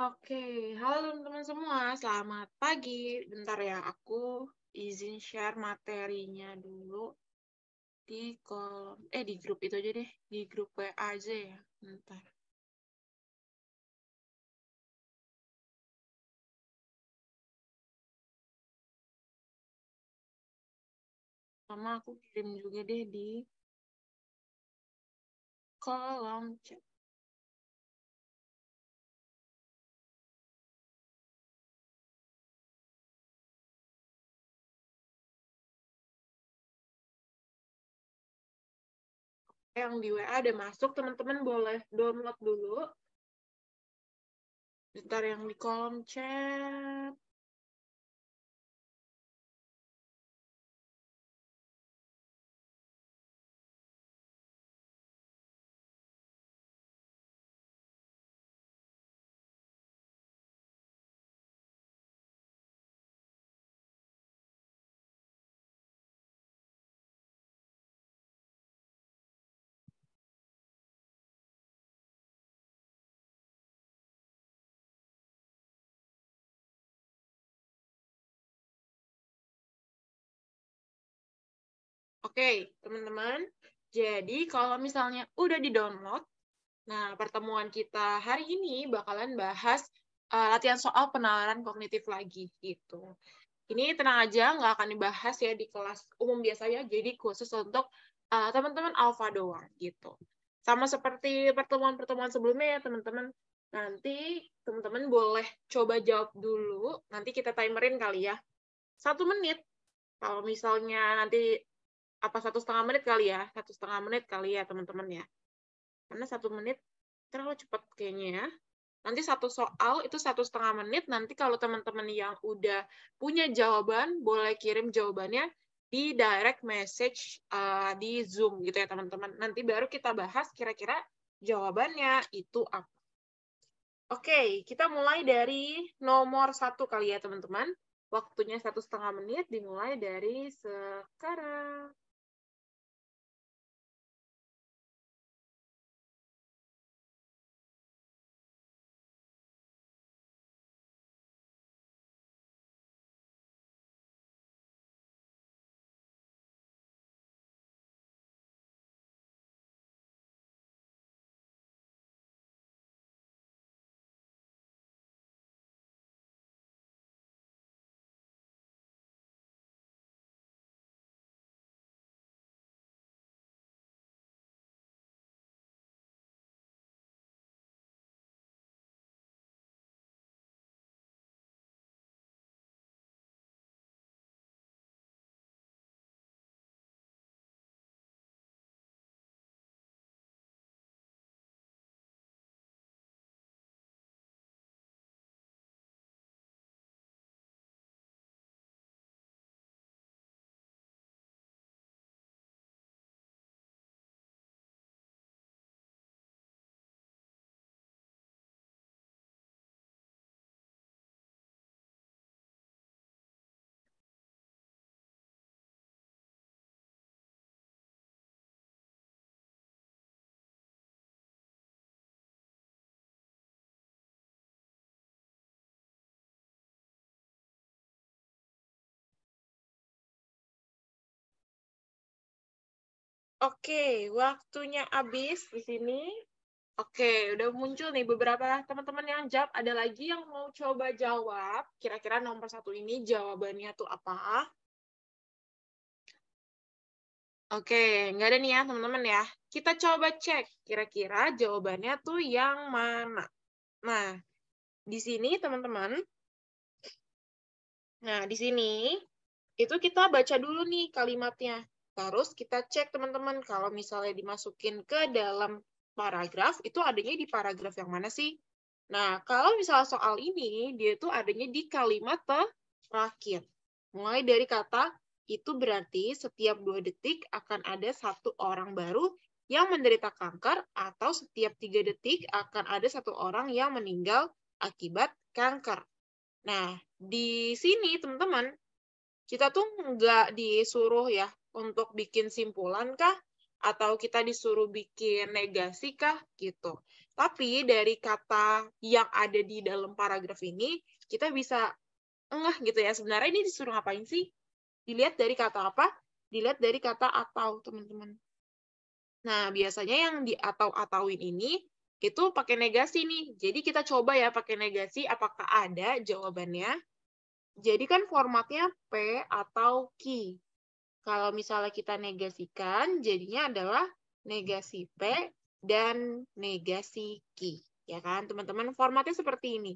Oke, halo teman-teman semua, selamat pagi. Bentar ya, aku izin share materinya dulu di kolom, eh di grup itu aja deh, di grup WA aja ya, bentar. Sama aku kirim juga deh di kolom chat. yang di WA ada masuk, teman-teman boleh download dulu. Bentar yang di kolom chat. Oke, okay, teman-teman. Jadi kalau misalnya udah di-download, nah pertemuan kita hari ini bakalan bahas uh, latihan soal penalaran kognitif lagi gitu. Ini tenang aja, nggak akan dibahas ya di kelas umum biasa ya. jadi khusus untuk uh, teman-teman alfa doang gitu. Sama seperti pertemuan-pertemuan sebelumnya ya teman-teman, nanti teman-teman boleh coba jawab dulu, nanti kita timerin kali ya. Satu menit, kalau misalnya nanti apa satu setengah menit kali ya satu setengah menit kali ya teman-teman ya karena satu menit terlalu cepat kayaknya ya nanti satu soal itu satu setengah menit nanti kalau teman-teman yang udah punya jawaban boleh kirim jawabannya di direct message uh, di zoom gitu ya teman-teman nanti baru kita bahas kira-kira jawabannya itu apa oke kita mulai dari nomor satu kali ya teman-teman waktunya satu setengah menit dimulai dari sekarang Oke, waktunya habis di sini. Oke, udah muncul nih beberapa teman-teman yang jawab. Ada lagi yang mau coba jawab. Kira-kira nomor satu ini jawabannya tuh apa? Oke, nggak ada nih ya teman-teman ya. Kita coba cek kira-kira jawabannya tuh yang mana. Nah, di sini teman-teman. Nah, di sini itu kita baca dulu nih kalimatnya Terus kita cek teman-teman kalau misalnya dimasukin ke dalam paragraf itu adanya di paragraf yang mana sih? Nah, kalau misalnya soal ini dia itu adanya di kalimat terakhir. Mulai dari kata itu berarti setiap dua detik akan ada satu orang baru yang menderita kanker atau setiap tiga detik akan ada satu orang yang meninggal akibat kanker. Nah, di sini teman-teman, kita tuh nggak disuruh ya untuk bikin simpulan kah? Atau kita disuruh bikin negasi kah? Gitu. Tapi dari kata yang ada di dalam paragraf ini, kita bisa ngeh gitu ya. Sebenarnya ini disuruh ngapain sih? Dilihat dari kata apa? Dilihat dari kata atau, teman-teman. Nah, biasanya yang di atau-atauin ini itu pakai negasi nih. Jadi kita coba ya pakai negasi apakah ada jawabannya. Jadi kan formatnya P atau Q. Kalau misalnya kita negasikan, jadinya adalah negasi P dan negasi Q. Ya kan, teman-teman? Formatnya seperti ini.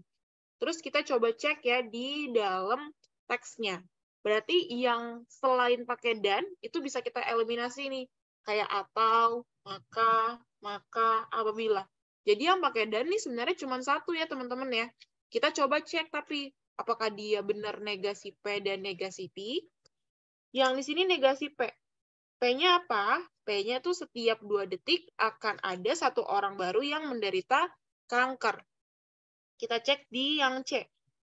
Terus kita coba cek ya di dalam teksnya. Berarti yang selain pakai dan, itu bisa kita eliminasi nih. Kayak atau, maka, maka, apabila. Jadi yang pakai dan nih sebenarnya cuma satu ya teman-teman ya. Kita coba cek tapi apakah dia benar negasi P dan negasi P yang di sini negasi P. P-nya apa? P-nya tuh setiap dua detik akan ada satu orang baru yang menderita kanker. Kita cek di yang C.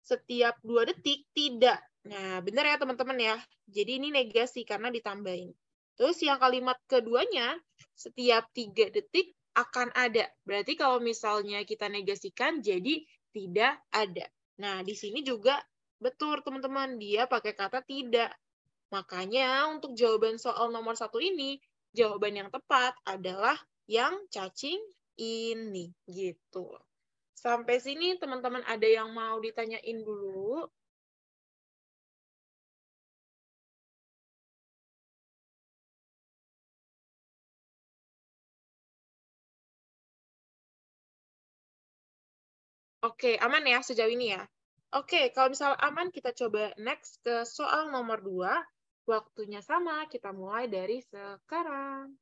Setiap dua detik tidak. Nah, benar ya teman-teman ya. Jadi ini negasi karena ditambahin. Terus yang kalimat keduanya, setiap tiga detik akan ada. Berarti kalau misalnya kita negasikan, jadi tidak ada. Nah, di sini juga betul teman-teman. Dia pakai kata tidak. Makanya untuk jawaban soal nomor satu ini, jawaban yang tepat adalah yang cacing ini. Gitu. Sampai sini teman-teman ada yang mau ditanyain dulu? Oke, aman ya sejauh ini ya? Oke, kalau misalnya aman kita coba next ke soal nomor 2. Waktunya sama, kita mulai dari sekarang.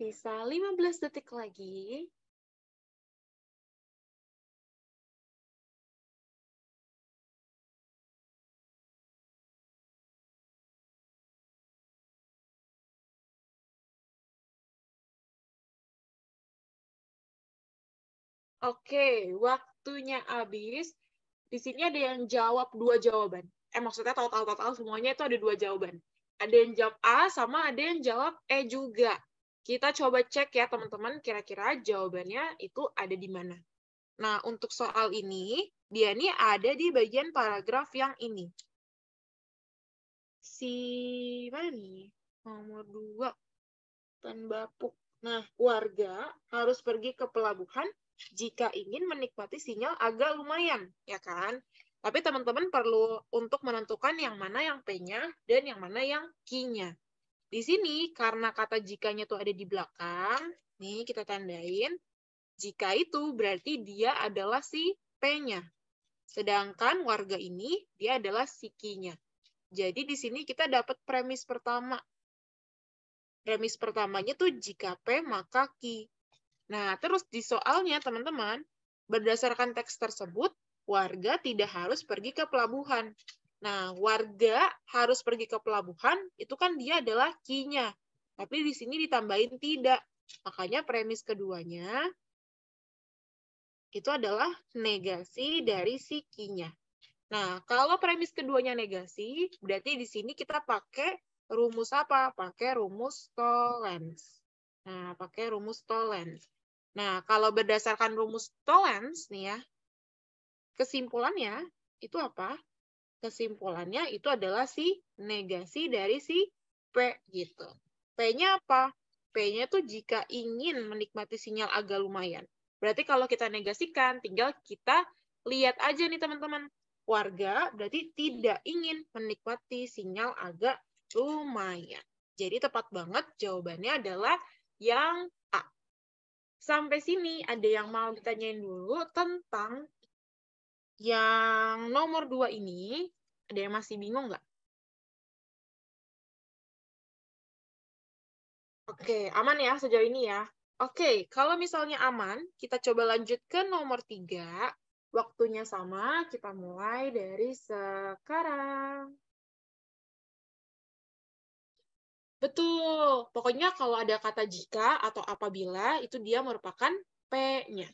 Sisa 15 detik lagi. Oke, waktunya habis. Di sini ada yang jawab dua jawaban. Eh, maksudnya total-total semuanya itu ada dua jawaban. Ada yang jawab A sama ada yang jawab E juga. Kita coba cek ya teman-teman kira-kira jawabannya itu ada di mana. Nah, untuk soal ini, dia ini ada di bagian paragraf yang ini. Si mana nih? Nomor dua. Tanbapuk. Nah, warga harus pergi ke pelabuhan jika ingin menikmati sinyal agak lumayan, ya kan? Tapi teman-teman perlu untuk menentukan yang mana yang P-nya dan yang mana yang Q-nya. Di sini karena kata jikanya tuh ada di belakang, nih kita tandain. Jika itu berarti dia adalah si P-nya. Sedangkan warga ini dia adalah si Q-nya. Jadi di sini kita dapat premis pertama. Premis pertamanya tuh jika P maka Q. Nah, terus di soalnya teman-teman, berdasarkan teks tersebut, warga tidak harus pergi ke pelabuhan. Nah, warga harus pergi ke pelabuhan, itu kan dia adalah kinya. Tapi di sini ditambahin tidak. Makanya premis keduanya itu adalah negasi dari si kinya. Nah, kalau premis keduanya negasi, berarti di sini kita pakai rumus apa? Pakai rumus tolerance. Nah, pakai rumus tolerance. Nah, kalau berdasarkan rumus tolerance nih ya, kesimpulannya itu apa? kesimpulannya itu adalah si negasi dari si P gitu. P-nya apa? P-nya tuh jika ingin menikmati sinyal agak lumayan. Berarti kalau kita negasikan, tinggal kita lihat aja nih teman-teman. Warga berarti tidak ingin menikmati sinyal agak lumayan. Jadi tepat banget jawabannya adalah yang A. Sampai sini ada yang mau ditanyain dulu tentang yang nomor dua ini ada yang masih bingung nggak? Oke, aman ya sejauh ini ya. Oke, kalau misalnya aman, kita coba lanjut ke nomor tiga. Waktunya sama, kita mulai dari sekarang. Betul. Pokoknya kalau ada kata jika atau apabila, itu dia merupakan P-nya.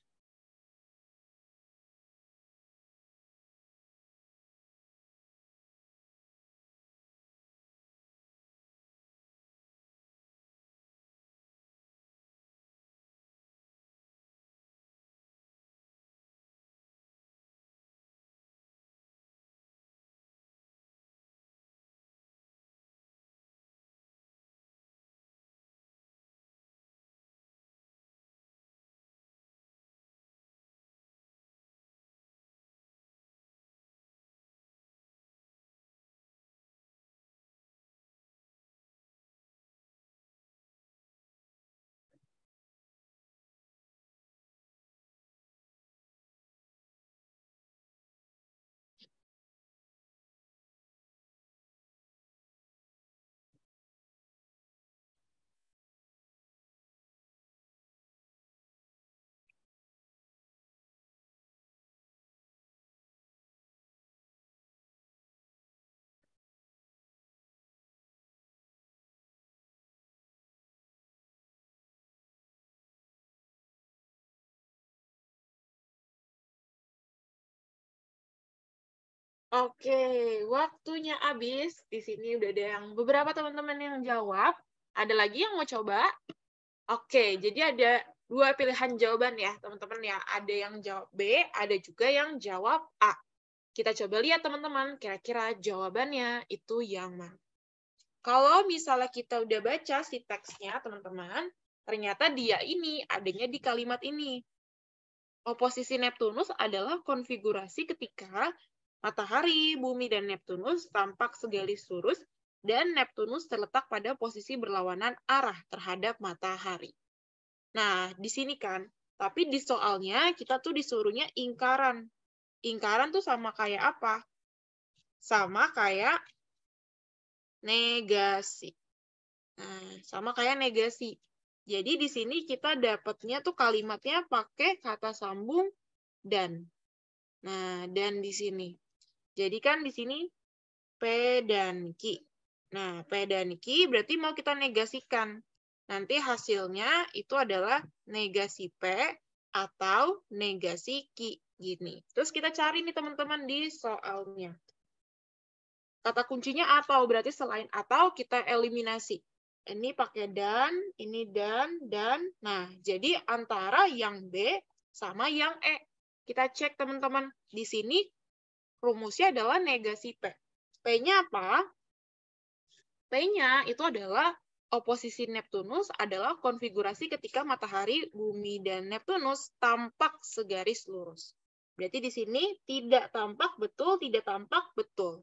Oke, waktunya habis. Di sini udah ada yang beberapa teman-teman yang jawab. Ada lagi yang mau coba? Oke, jadi ada dua pilihan jawaban ya, teman-teman ya. Ada yang jawab B, ada juga yang jawab A. Kita coba lihat teman-teman, kira-kira jawabannya itu yang mana. Kalau misalnya kita udah baca si teksnya, teman-teman, ternyata dia ini adanya di kalimat ini. Oposisi Neptunus adalah konfigurasi ketika Matahari, bumi, dan Neptunus tampak segaris lurus dan Neptunus terletak pada posisi berlawanan arah terhadap matahari. Nah, di sini kan, tapi di soalnya kita tuh disuruhnya ingkaran. Ingkaran tuh sama kayak apa? Sama kayak negasi. Nah, sama kayak negasi. Jadi di sini kita dapatnya tuh kalimatnya pakai kata sambung dan. Nah, dan di sini. Jadi kan di sini P dan Q. Nah, P dan Q berarti mau kita negasikan. Nanti hasilnya itu adalah negasi P atau negasi Q. Gini. Terus kita cari nih teman-teman di soalnya. Kata kuncinya atau, oh, berarti selain atau kita eliminasi. Ini pakai dan, ini dan, dan. Nah, jadi antara yang B sama yang E. Kita cek teman-teman. Di sini rumusnya adalah negasi P. P-nya apa? P-nya itu adalah oposisi Neptunus adalah konfigurasi ketika matahari, bumi, dan Neptunus tampak segaris lurus. Berarti di sini tidak tampak betul, tidak tampak betul.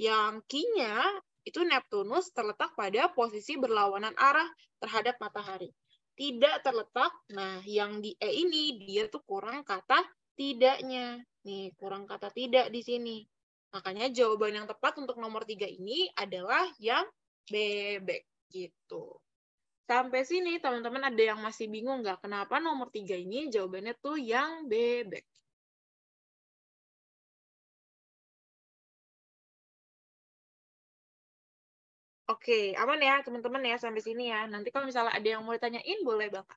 Yang kinya itu Neptunus terletak pada posisi berlawanan arah terhadap matahari. Tidak terletak, nah yang di E ini dia tuh kurang kata tidaknya. Nih, kurang kata tidak di sini. Makanya jawaban yang tepat untuk nomor tiga ini adalah yang bebek. Gitu. Sampai sini teman-teman ada yang masih bingung nggak? Kenapa nomor tiga ini jawabannya tuh yang bebek? Oke, aman ya teman-teman ya sampai sini ya. Nanti kalau misalnya ada yang mau ditanyain boleh Bapak.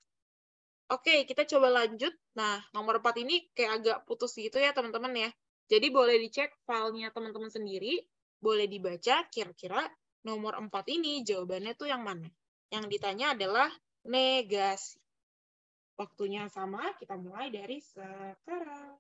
Oke, kita coba lanjut. Nah, nomor 4 ini kayak agak putus gitu ya, teman-teman ya. Jadi boleh dicek filenya teman-teman sendiri, boleh dibaca kira-kira nomor 4 ini jawabannya tuh yang mana. Yang ditanya adalah negasi. Waktunya sama, kita mulai dari sekarang.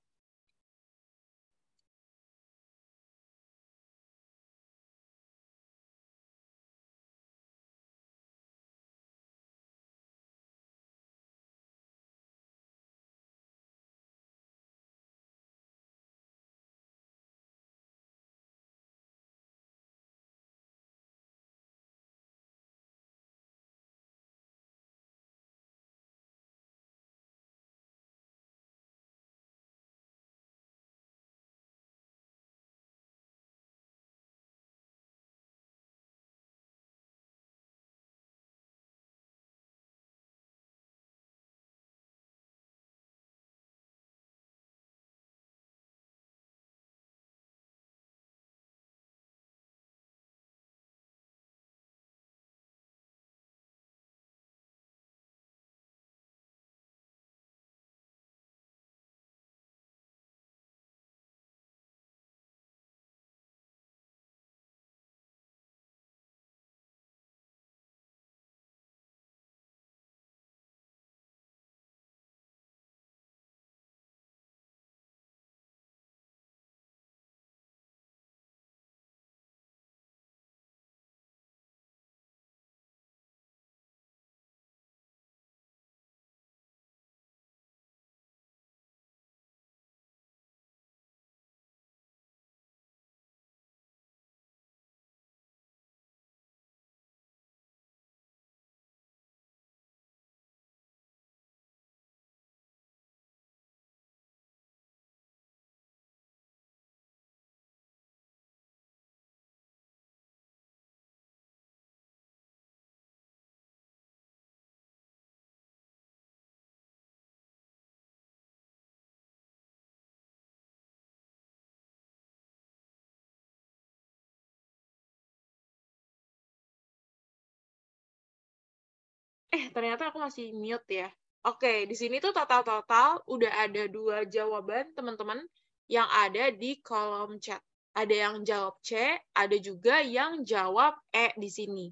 ternyata aku masih mute ya. Oke, di sini tuh total-total udah ada dua jawaban teman-teman yang ada di kolom chat. Ada yang jawab C, ada juga yang jawab E di sini.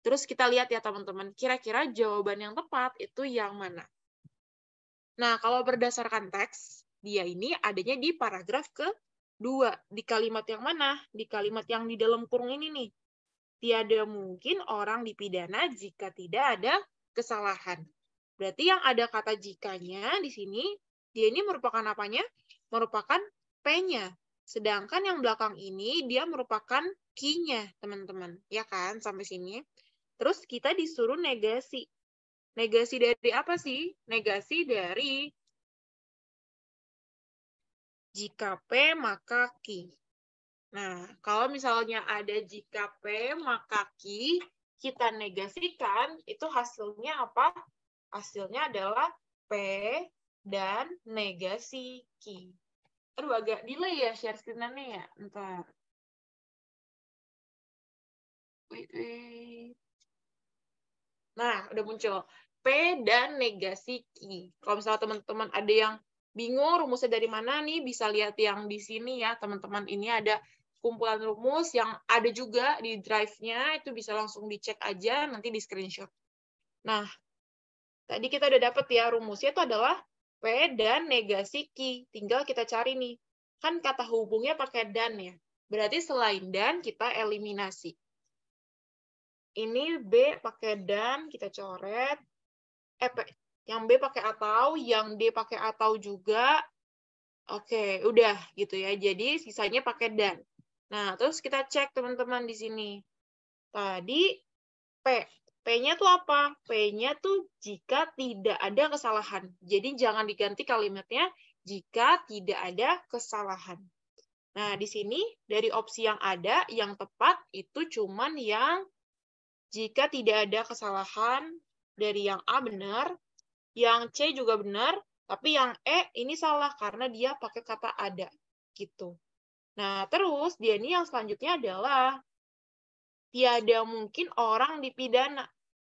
Terus kita lihat ya teman-teman, kira-kira jawaban yang tepat itu yang mana. Nah, kalau berdasarkan teks, dia ini adanya di paragraf ke Dua, di kalimat yang mana? Di kalimat yang di dalam kurung ini nih. Tiada mungkin orang dipidana jika tidak ada kesalahan. Berarti yang ada kata jikanya di sini, dia ini merupakan apanya? Merupakan P-nya. Sedangkan yang belakang ini, dia merupakan q nya teman-teman. Ya kan, sampai sini. Terus kita disuruh negasi. Negasi dari apa sih? Negasi dari jika P maka Q. Nah, kalau misalnya ada jika P maka Q, kita negasikan, itu hasilnya apa? Hasilnya adalah P dan negasi Q. Aduh, agak delay ya share screen-nya ya. Ntar. Wait, wait. Nah, udah muncul. P dan negasi Q. Kalau misalnya teman-teman ada yang bingung rumusnya dari mana nih, bisa lihat yang di sini ya, teman-teman. Ini ada kumpulan rumus yang ada juga di drive-nya itu bisa langsung dicek aja nanti di screenshot. Nah, tadi kita udah dapet ya rumusnya itu adalah P dan negasi Q. Tinggal kita cari nih. Kan kata hubungnya pakai dan ya. Berarti selain dan kita eliminasi. Ini B pakai dan kita coret. Eh, yang B pakai atau, yang D pakai atau juga. Oke, udah gitu ya. Jadi sisanya pakai dan. Nah, terus kita cek teman-teman di sini. Tadi P. P-nya tuh apa? P-nya tuh jika tidak ada kesalahan. Jadi jangan diganti kalimatnya jika tidak ada kesalahan. Nah, di sini dari opsi yang ada, yang tepat itu cuman yang jika tidak ada kesalahan dari yang A benar, yang C juga benar, tapi yang E ini salah karena dia pakai kata ada. Gitu. Nah, terus dia ini yang selanjutnya adalah tiada mungkin orang dipidana.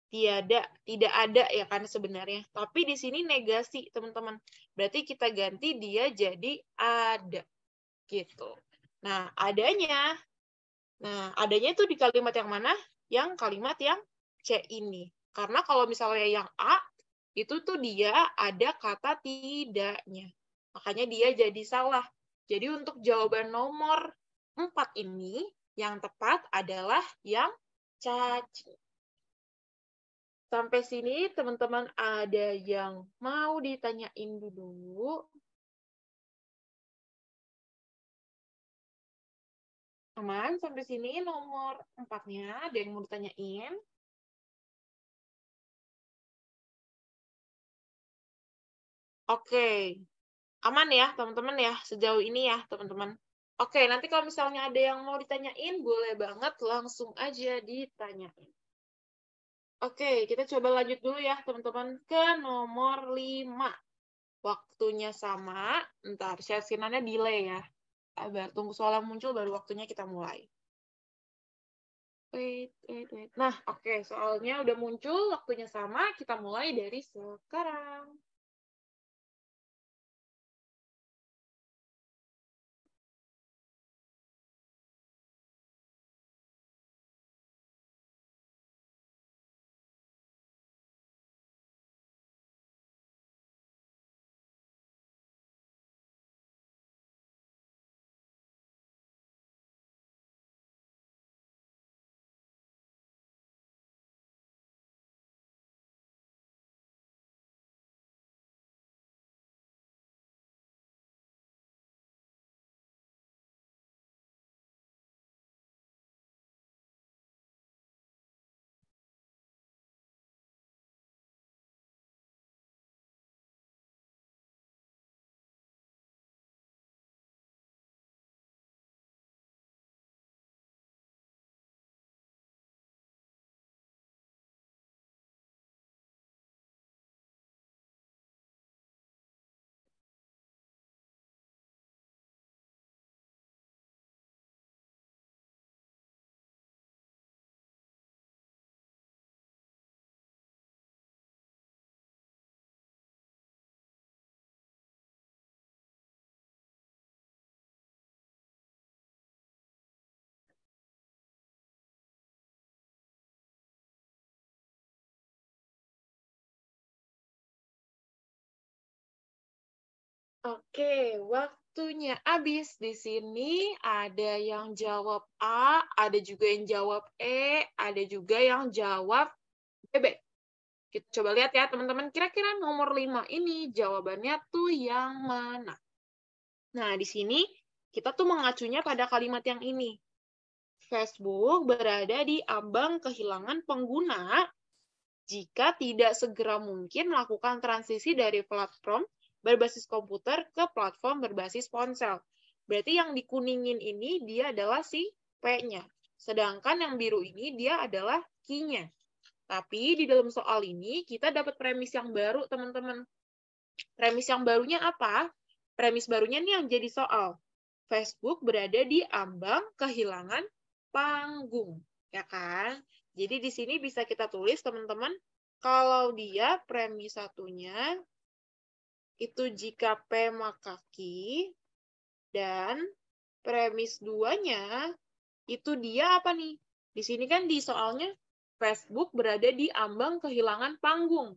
Tiada, tidak ada ya kan sebenarnya. Tapi di sini negasi, teman-teman. Berarti kita ganti dia jadi ada. Gitu. Nah, adanya. Nah, adanya itu di kalimat yang mana? Yang kalimat yang C ini. Karena kalau misalnya yang A, itu tuh dia ada kata tidaknya. Makanya dia jadi salah. Jadi untuk jawaban nomor 4 ini yang tepat adalah yang cacing. Sampai sini teman-teman ada yang mau ditanyain dulu? Aman, sampai sini nomor empatnya ada yang mau ditanyain? Oke, aman ya teman-teman ya sejauh ini ya teman-teman. Oke, nanti kalau misalnya ada yang mau ditanyain, boleh banget langsung aja ditanyain. Oke, kita coba lanjut dulu ya teman-teman ke nomor 5. Waktunya sama, ntar share screen delay ya. Sabar, tunggu soalnya muncul baru waktunya kita mulai. Wait, wait, wait. Nah, oke, soalnya udah muncul, waktunya sama, kita mulai dari sekarang. Oke, waktunya habis di sini. Ada yang jawab A, ada juga yang jawab E, ada juga yang jawab B. Kita coba lihat ya teman-teman, kira-kira nomor 5 ini jawabannya tuh yang mana? Nah, di sini kita tuh mengacunya pada kalimat yang ini. Facebook berada di ambang kehilangan pengguna jika tidak segera mungkin melakukan transisi dari platform berbasis komputer ke platform berbasis ponsel. Berarti yang dikuningin ini dia adalah si P-nya. Sedangkan yang biru ini dia adalah Q-nya. Tapi di dalam soal ini kita dapat premis yang baru, teman-teman. Premis yang barunya apa? Premis barunya ini yang jadi soal. Facebook berada di ambang kehilangan panggung, ya kan? Jadi di sini bisa kita tulis, teman-teman, kalau dia premis satunya itu jika P maka Q dan premis duanya itu dia apa nih? Di sini kan di soalnya Facebook berada di ambang kehilangan panggung.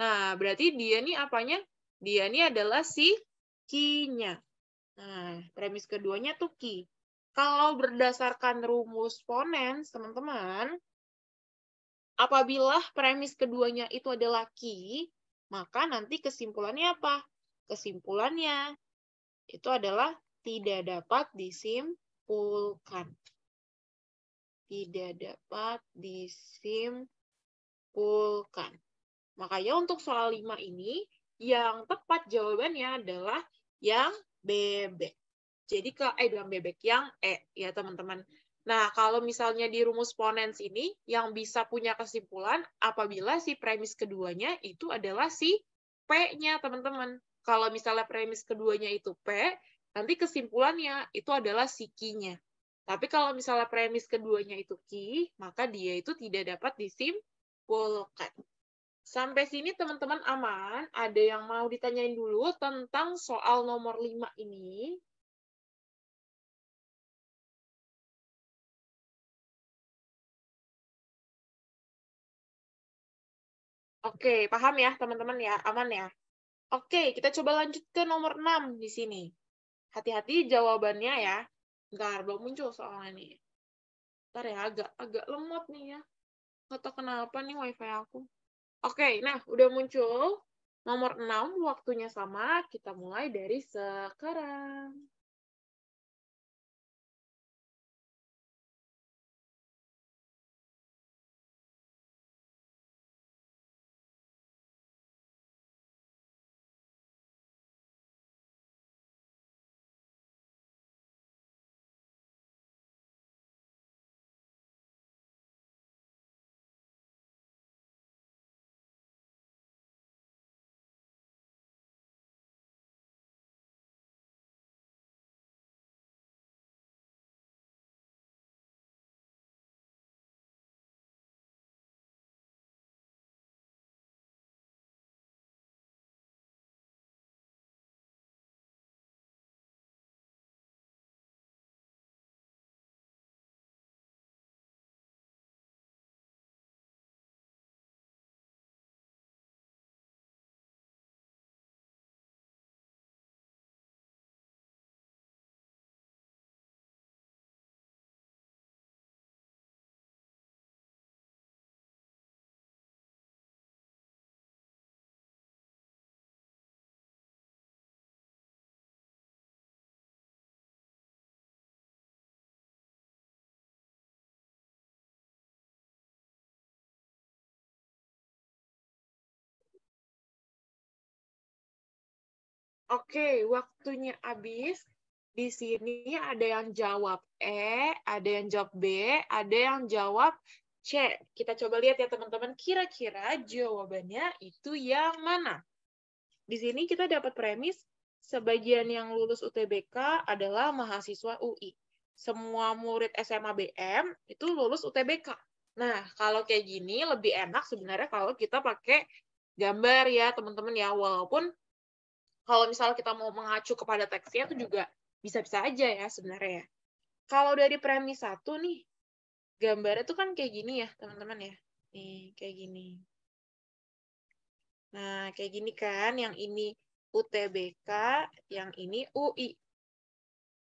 Nah, berarti dia nih apanya? Dia nih adalah si q nya Nah, premis keduanya tuh q Kalau berdasarkan rumus Ponens, teman-teman, apabila premis keduanya itu adalah q maka nanti kesimpulannya apa? Kesimpulannya itu adalah tidak dapat disimpulkan. Tidak dapat disimpulkan. Makanya untuk soal 5 ini, yang tepat jawabannya adalah yang bebek. Jadi ke eh bilang bebek yang E ya teman-teman. Nah, kalau misalnya di rumus Ponens ini, yang bisa punya kesimpulan apabila si premis keduanya itu adalah si P-nya, teman-teman. Kalau misalnya premis keduanya itu P, nanti kesimpulannya itu adalah si Q-nya. Tapi kalau misalnya premis keduanya itu Q, maka dia itu tidak dapat disimpulkan. Sampai sini teman-teman aman, ada yang mau ditanyain dulu tentang soal nomor 5 ini. Oke, paham ya teman-teman ya, aman ya. Oke, kita coba lanjut ke nomor 6 di sini. Hati-hati jawabannya ya. Bentar, belum muncul soalnya nih. Bentar ya, agak agak lemot nih ya. Atau kenapa nih wifi aku. Oke, nah udah muncul. Nomor 6, waktunya sama. Kita mulai dari sekarang. Oke, waktunya habis. Di sini ada yang jawab E, ada yang jawab B, ada yang jawab C. Kita coba lihat ya teman-teman, kira-kira jawabannya itu yang mana? Di sini kita dapat premis sebagian yang lulus UTBK adalah mahasiswa UI. Semua murid SMA BM itu lulus UTBK. Nah, kalau kayak gini lebih enak sebenarnya kalau kita pakai gambar ya teman-teman ya, walaupun kalau misalnya kita mau mengacu kepada teksnya itu juga bisa-bisa aja ya sebenarnya. Ya. Kalau dari premis satu nih, gambarnya tuh kan kayak gini ya, teman-teman ya. Nih, kayak gini. Nah, kayak gini kan, yang ini UTBK, yang ini UI.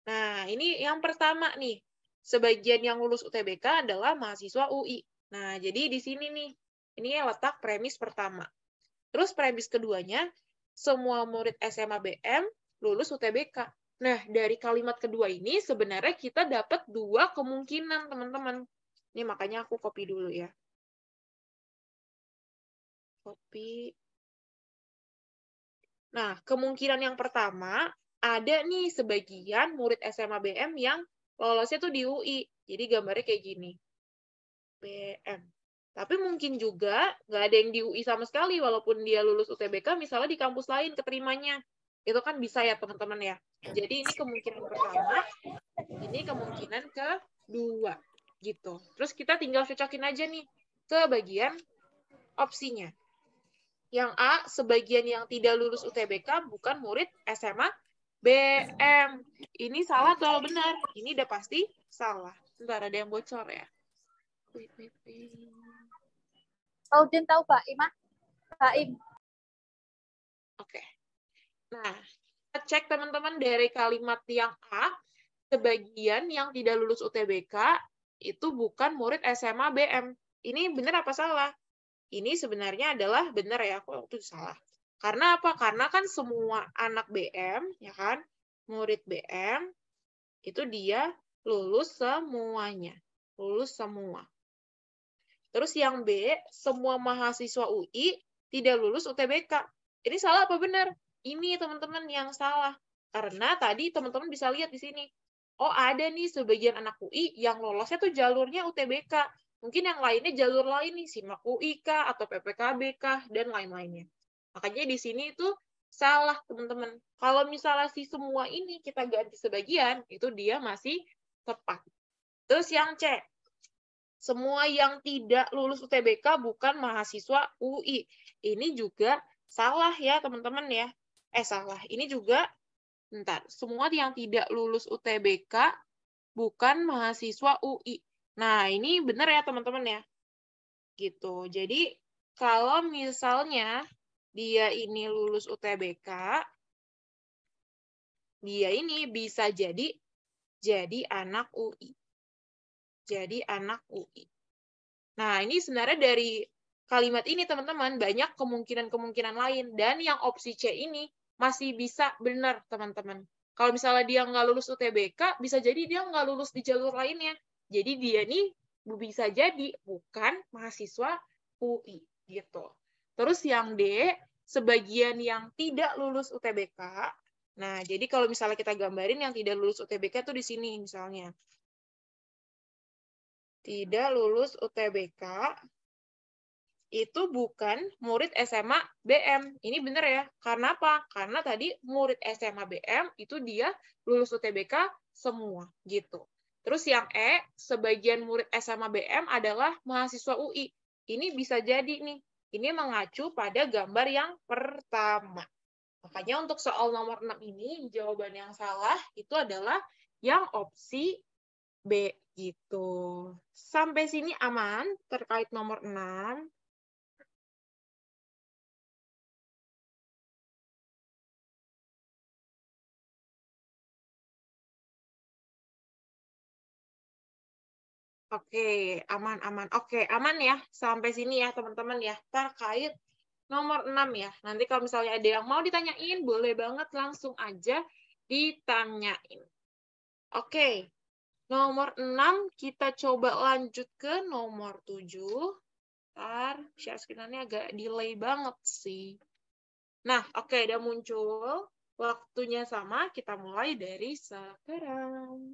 Nah, ini yang pertama nih. Sebagian yang lulus UTBK adalah mahasiswa UI. Nah, jadi di sini nih, ini letak premis pertama. Terus premis keduanya, semua murid SMA BM lulus UTBK. Nah, dari kalimat kedua ini sebenarnya kita dapat dua kemungkinan, teman-teman. Ini makanya aku copy dulu ya. Copy. Nah, kemungkinan yang pertama, ada nih sebagian murid SMA BM yang lolosnya tuh di UI. Jadi gambarnya kayak gini. BM. Tapi mungkin juga nggak ada yang di UI sama sekali, walaupun dia lulus UTBK, misalnya di kampus lain keterimanya. Itu kan bisa ya teman-teman ya. Jadi ini kemungkinan pertama, ini kemungkinan kedua gitu. Terus kita tinggal cocokin aja nih ke bagian opsinya. Yang A, sebagian yang tidak lulus UTBK bukan murid SMA BM. Ini salah atau benar? Ini udah pasti salah. Ntar ada yang bocor ya. Wait, wait, wait. Faudin tahu pak pak ah? im. Oke. Nah, kita cek teman-teman dari kalimat yang A, sebagian yang tidak lulus UTBK itu bukan murid SMA BM. Ini benar apa salah? Ini sebenarnya adalah benar ya, kok itu salah. Karena apa? Karena kan semua anak BM, ya kan, murid BM, itu dia lulus semuanya. Lulus semua. Terus yang B, semua mahasiswa UI tidak lulus UTBK. Ini salah apa benar? Ini teman-teman yang salah. Karena tadi teman-teman bisa lihat di sini. Oh, ada nih sebagian anak UI yang lolosnya tuh jalurnya UTBK. Mungkin yang lainnya jalur lain nih, SIMAK UI kah, atau PPKB kah, dan lain-lainnya. Makanya di sini itu salah, teman-teman. Kalau misalnya si semua ini kita ganti sebagian, itu dia masih tepat. Terus yang C, semua yang tidak lulus UTBK bukan mahasiswa UI. Ini juga salah ya, teman-teman ya. Eh, salah. Ini juga, bentar, semua yang tidak lulus UTBK bukan mahasiswa UI. Nah, ini benar ya, teman-teman ya. Gitu. Jadi, kalau misalnya dia ini lulus UTBK, dia ini bisa jadi jadi anak UI jadi anak UI. Nah, ini sebenarnya dari kalimat ini teman-teman banyak kemungkinan-kemungkinan lain dan yang opsi C ini masih bisa benar teman-teman. Kalau misalnya dia nggak lulus UTBK, bisa jadi dia nggak lulus di jalur lainnya. Jadi dia nih bisa jadi bukan mahasiswa UI gitu. Terus yang D, sebagian yang tidak lulus UTBK. Nah, jadi kalau misalnya kita gambarin yang tidak lulus UTBK tuh di sini misalnya tidak lulus UTBK itu bukan murid SMA BM. Ini benar ya. Karena apa? Karena tadi murid SMA BM itu dia lulus UTBK semua gitu. Terus yang E, sebagian murid SMA BM adalah mahasiswa UI. Ini bisa jadi nih. Ini mengacu pada gambar yang pertama. Makanya untuk soal nomor 6 ini jawaban yang salah itu adalah yang opsi B gitu. Sampai sini aman terkait nomor 6. Oke, aman aman. Oke, aman ya. Sampai sini ya teman-teman ya terkait nomor 6 ya. Nanti kalau misalnya ada yang mau ditanyain boleh banget langsung aja ditanyain. Oke. Nomor 6 kita coba lanjut ke nomor 7. Ntar share screen agak delay banget sih. Nah, oke okay, udah muncul. Waktunya sama, kita mulai dari sekarang.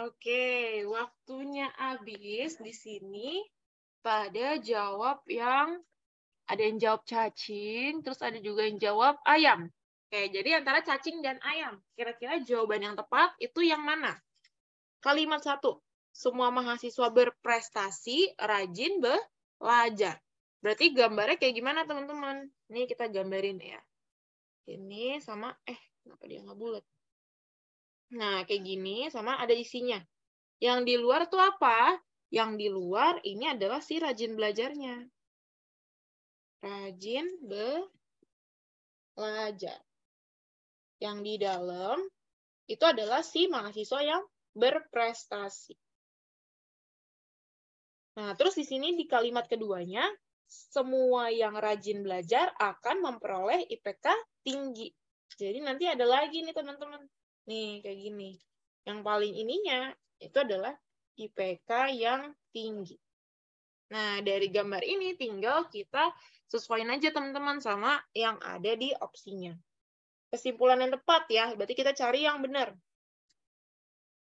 Oke, waktunya habis di sini pada jawab yang ada yang jawab cacing, terus ada juga yang jawab ayam. Oke, jadi antara cacing dan ayam, kira-kira jawaban yang tepat itu yang mana? Kalimat satu, semua mahasiswa berprestasi, rajin, belajar. Berarti gambarnya kayak gimana teman-teman? ini kita gambarin ya. Ini sama, eh kenapa dia nggak bulat? Nah, kayak gini sama ada isinya. Yang di luar tuh apa? Yang di luar ini adalah si rajin belajarnya. Rajin belajar. Yang di dalam itu adalah si mahasiswa yang berprestasi. Nah, terus di sini di kalimat keduanya, semua yang rajin belajar akan memperoleh IPK tinggi. Jadi nanti ada lagi nih teman-teman Nih, kayak gini. Yang paling ininya itu adalah IPK yang tinggi. Nah, dari gambar ini tinggal kita sesuaikan aja teman-teman sama yang ada di opsinya. Kesimpulan yang tepat ya, berarti kita cari yang benar.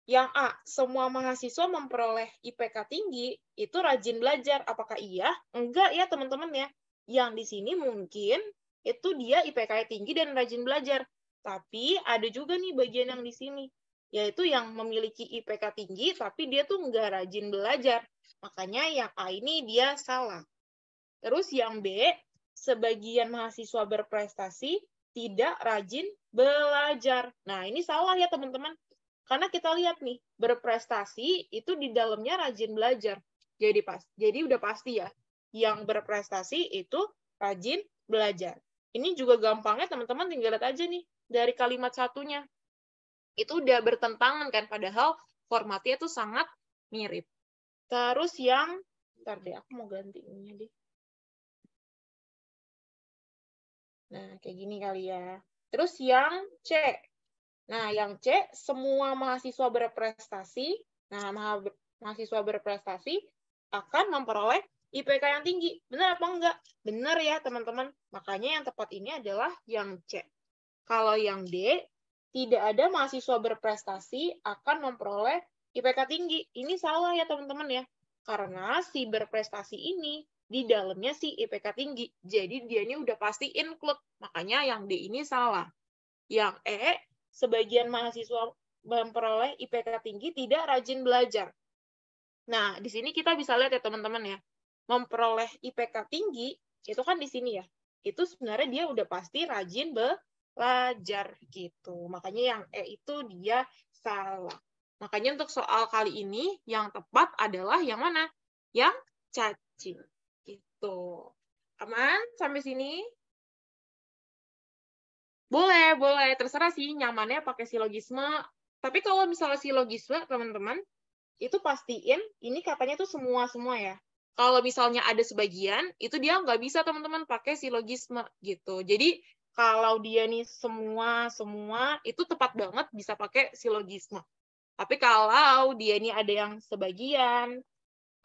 Yang A, semua mahasiswa memperoleh IPK tinggi itu rajin belajar. Apakah iya? Enggak ya teman-teman ya. Yang di sini mungkin itu dia IPK tinggi dan rajin belajar. Tapi ada juga nih bagian yang di sini, yaitu yang memiliki IPK tinggi tapi dia tuh nggak rajin belajar. Makanya yang A ini dia salah. Terus yang B, sebagian mahasiswa berprestasi tidak rajin belajar. Nah, ini salah ya teman-teman. Karena kita lihat nih, berprestasi itu di dalamnya rajin belajar. Jadi pas, jadi udah pasti ya, yang berprestasi itu rajin belajar. Ini juga gampangnya teman-teman tinggal lihat aja nih dari kalimat satunya. Itu udah bertentangan kan, padahal formatnya itu sangat mirip. Terus yang, ntar deh aku mau ganti ini deh. Nah, kayak gini kali ya. Terus yang C. Nah, yang C, semua mahasiswa berprestasi, nah maha, mahasiswa berprestasi akan memperoleh IPK yang tinggi. Benar apa enggak? Benar ya, teman-teman. Makanya yang tepat ini adalah yang C. Kalau yang D, tidak ada mahasiswa berprestasi akan memperoleh IPK tinggi. Ini salah ya teman-teman ya. Karena si berprestasi ini di dalamnya si IPK tinggi. Jadi dia ini udah pasti include. Makanya yang D ini salah. Yang E, sebagian mahasiswa memperoleh IPK tinggi tidak rajin belajar. Nah, di sini kita bisa lihat ya teman-teman ya. Memperoleh IPK tinggi itu kan di sini ya. Itu sebenarnya dia udah pasti rajin be belajar gitu. Makanya yang E itu dia salah. Makanya untuk soal kali ini yang tepat adalah yang mana? Yang cacing. Gitu. Aman sampai sini? Boleh, boleh. Terserah sih nyamannya pakai silogisme. Tapi kalau misalnya silogisme, teman-teman, itu pastiin ini katanya tuh semua-semua ya. Kalau misalnya ada sebagian, itu dia nggak bisa teman-teman pakai silogisme gitu. Jadi kalau dia nih semua semua itu tepat banget bisa pakai silogisme. Tapi kalau dia nih ada yang sebagian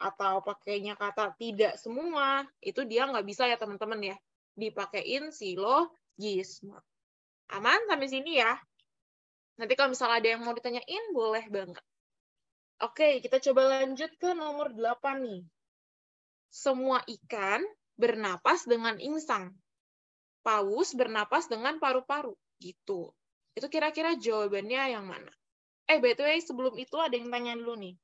atau pakainya kata tidak semua, itu dia nggak bisa ya teman-teman ya. Dipakein silogisme. Aman sampai sini ya. Nanti kalau misalnya ada yang mau ditanyain, boleh banget. Oke, kita coba lanjut ke nomor 8 nih. Semua ikan bernapas dengan insang paus bernapas dengan paru-paru gitu. Itu kira-kira jawabannya yang mana? Eh, btw sebelum itu ada yang tanya dulu nih.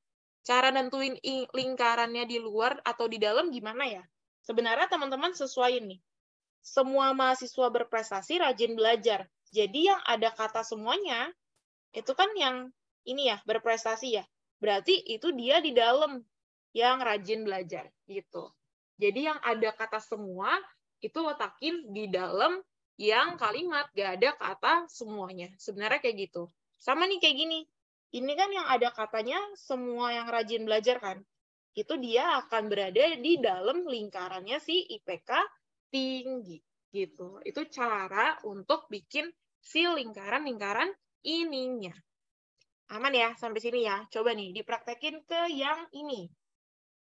Cara nentuin lingkarannya di luar atau di dalam gimana ya? Sebenarnya teman-teman sesuai nih. Semua mahasiswa berprestasi rajin belajar. Jadi yang ada kata semuanya itu kan yang ini ya, berprestasi ya. Berarti itu dia di dalam yang rajin belajar gitu. Jadi yang ada kata semua itu letakin di dalam yang kalimat gak ada kata semuanya. Sebenarnya kayak gitu. Sama nih kayak gini. Ini kan yang ada katanya semua yang rajin belajar kan. Itu dia akan berada di dalam lingkarannya si IPK tinggi gitu. Itu cara untuk bikin si lingkaran-lingkaran ininya. Aman ya sampai sini ya. Coba nih dipraktekin ke yang ini.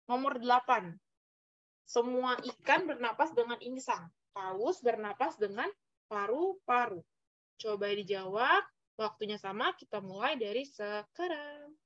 Nomor 8. Semua ikan bernapas dengan insang. Paus bernapas dengan paru-paru. Coba dijawab. Waktunya sama, kita mulai dari sekarang.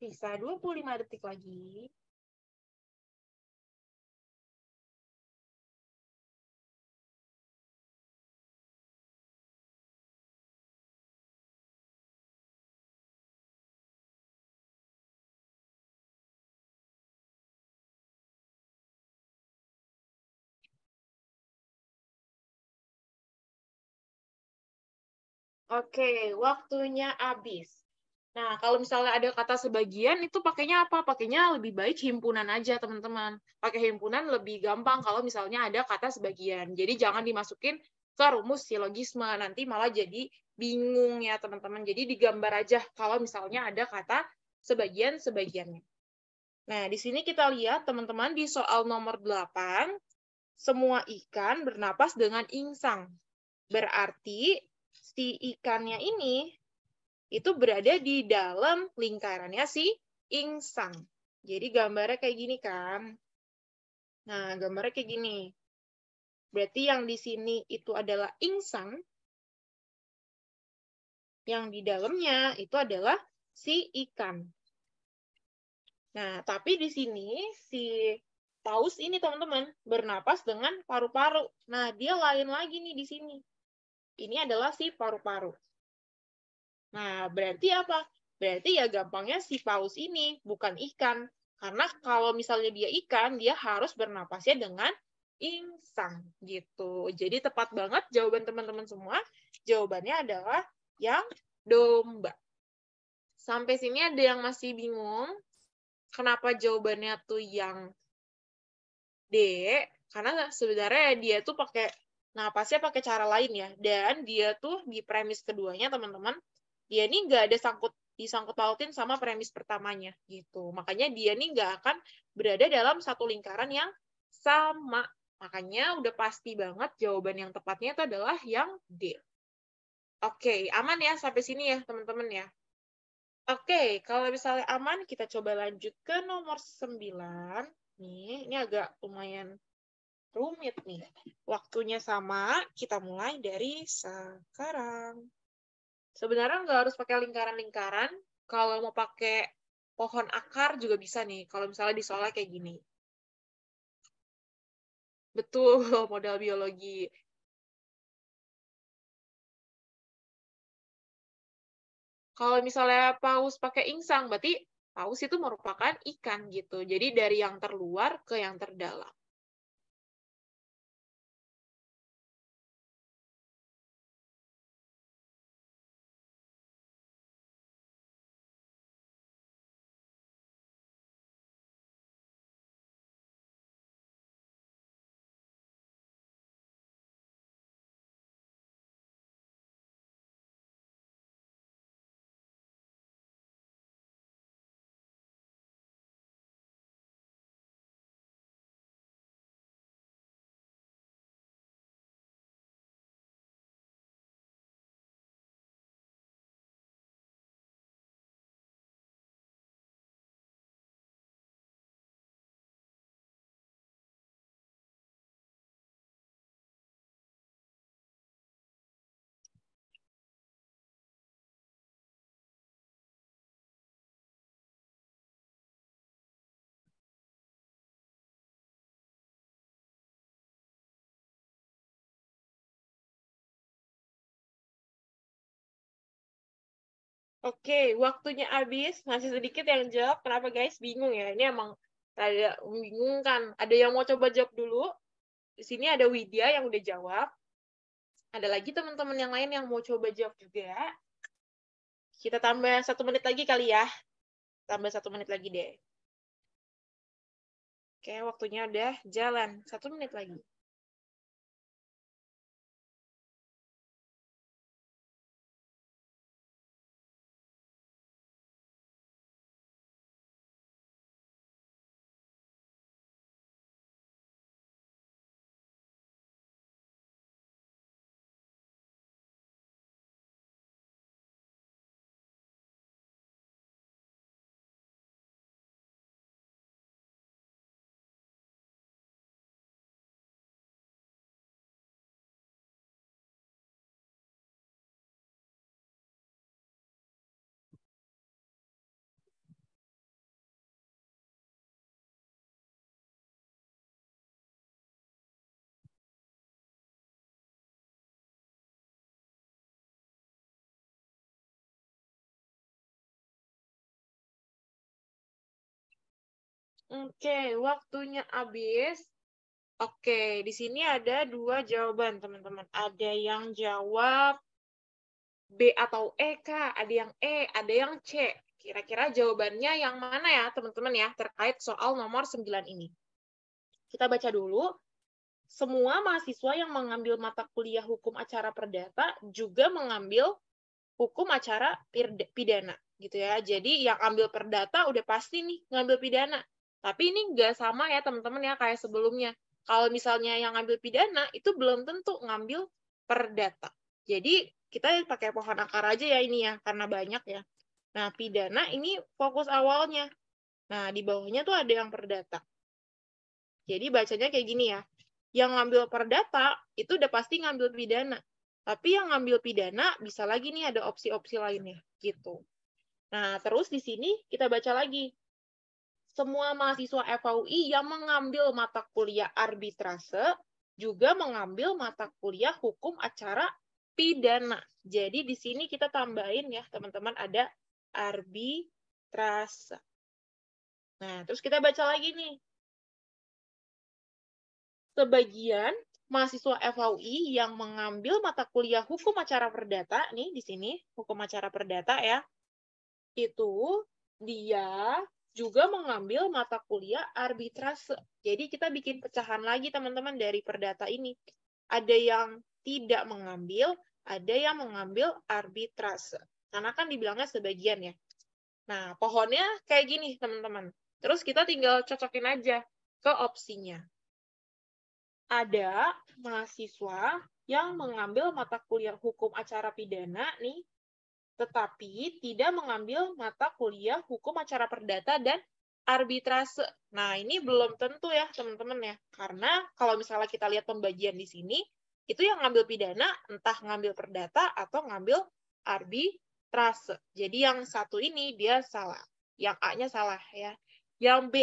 Sisa 25 detik lagi. Oke, waktunya habis. Nah, kalau misalnya ada kata sebagian itu pakainya apa? Pakainya lebih baik himpunan aja, teman-teman. Pakai himpunan lebih gampang kalau misalnya ada kata sebagian. Jadi jangan dimasukin ke rumus silogisme nanti malah jadi bingung ya, teman-teman. Jadi digambar aja kalau misalnya ada kata sebagian sebagiannya. Nah, di sini kita lihat teman-teman di soal nomor 8 semua ikan bernapas dengan insang. Berarti si ikannya ini itu berada di dalam lingkarannya si insang. Jadi gambarnya kayak gini kan. Nah, gambarnya kayak gini. Berarti yang di sini itu adalah insang. Yang di dalamnya itu adalah si ikan. Nah, tapi di sini si paus ini teman-teman bernapas dengan paru-paru. Nah, dia lain lagi nih di sini. Ini adalah si paru-paru. Nah, berarti apa? Berarti ya gampangnya si paus ini bukan ikan. Karena kalau misalnya dia ikan, dia harus bernapasnya dengan insang gitu. Jadi tepat banget jawaban teman-teman semua. Jawabannya adalah yang domba. Sampai sini ada yang masih bingung kenapa jawabannya tuh yang D? Karena sebenarnya dia tuh pakai napasnya pakai cara lain ya. Dan dia tuh di premis keduanya teman-teman dia ini nggak ada sangkut disangkut pautin sama premis pertamanya gitu. Makanya dia ini nggak akan berada dalam satu lingkaran yang sama. Makanya udah pasti banget jawaban yang tepatnya itu adalah yang D. Oke, aman ya sampai sini ya teman-teman ya. Oke, kalau misalnya aman kita coba lanjut ke nomor 9. Nih, ini agak lumayan rumit nih. Waktunya sama, kita mulai dari sekarang. Sebenarnya nggak harus pakai lingkaran-lingkaran. Kalau mau pakai pohon akar juga bisa nih. Kalau misalnya di soalnya kayak gini. Betul, modal biologi. Kalau misalnya paus pakai insang, berarti paus itu merupakan ikan gitu. Jadi dari yang terluar ke yang terdalam. Oke, waktunya habis. Masih sedikit yang jawab. Kenapa guys? Bingung ya? Ini emang rada membingungkan. Ada yang mau coba jawab dulu? Di sini ada Widya yang udah jawab. Ada lagi teman-teman yang lain yang mau coba jawab juga. Kita tambah satu menit lagi kali ya. Tambah satu menit lagi deh. Oke, waktunya udah jalan. Satu menit lagi. Oke, okay, waktunya habis. Oke, okay, di sini ada dua jawaban, teman-teman. Ada yang jawab B atau E, Kak. Ada yang E, ada yang C. Kira-kira jawabannya yang mana ya, teman-teman ya, terkait soal nomor 9 ini. Kita baca dulu. Semua mahasiswa yang mengambil mata kuliah hukum acara perdata juga mengambil hukum acara pidana gitu ya. Jadi yang ambil perdata udah pasti nih ngambil pidana. Tapi ini nggak sama ya teman-teman ya kayak sebelumnya. Kalau misalnya yang ngambil pidana itu belum tentu ngambil perdata. Jadi kita pakai pohon akar aja ya ini ya karena banyak ya. Nah pidana ini fokus awalnya. Nah di bawahnya tuh ada yang perdata. Jadi bacanya kayak gini ya. Yang ngambil perdata itu udah pasti ngambil pidana. Tapi yang ngambil pidana bisa lagi nih ada opsi-opsi lainnya gitu. Nah, terus di sini kita baca lagi semua mahasiswa FAUI yang mengambil mata kuliah arbitrase juga mengambil mata kuliah hukum acara pidana. Jadi di sini kita tambahin ya teman-teman ada arbitrase. Nah, terus kita baca lagi nih. Sebagian mahasiswa FAUI yang mengambil mata kuliah hukum acara perdata nih di sini hukum acara perdata ya itu dia juga mengambil mata kuliah arbitrase. Jadi kita bikin pecahan lagi teman-teman dari perdata ini. Ada yang tidak mengambil, ada yang mengambil arbitrase. Karena kan dibilangnya sebagian ya. Nah, pohonnya kayak gini teman-teman. Terus kita tinggal cocokin aja ke opsinya. Ada mahasiswa yang mengambil mata kuliah hukum acara pidana nih tetapi tidak mengambil mata kuliah hukum acara perdata dan arbitrase. Nah, ini belum tentu ya, teman-teman ya. Karena kalau misalnya kita lihat pembagian di sini, itu yang ngambil pidana entah ngambil perdata atau ngambil arbitrase. Jadi yang satu ini dia salah, yang A-nya salah ya. Yang B,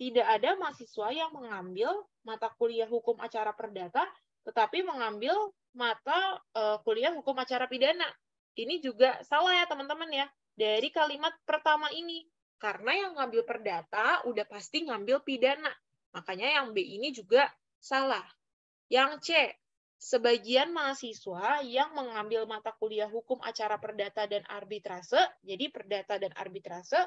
tidak ada mahasiswa yang mengambil mata kuliah hukum acara perdata tetapi mengambil mata uh, kuliah hukum acara pidana. Ini juga salah ya teman-teman ya dari kalimat pertama ini. Karena yang ngambil perdata udah pasti ngambil pidana. Makanya yang B ini juga salah. Yang C, sebagian mahasiswa yang mengambil mata kuliah hukum acara perdata dan arbitrase, jadi perdata dan arbitrase,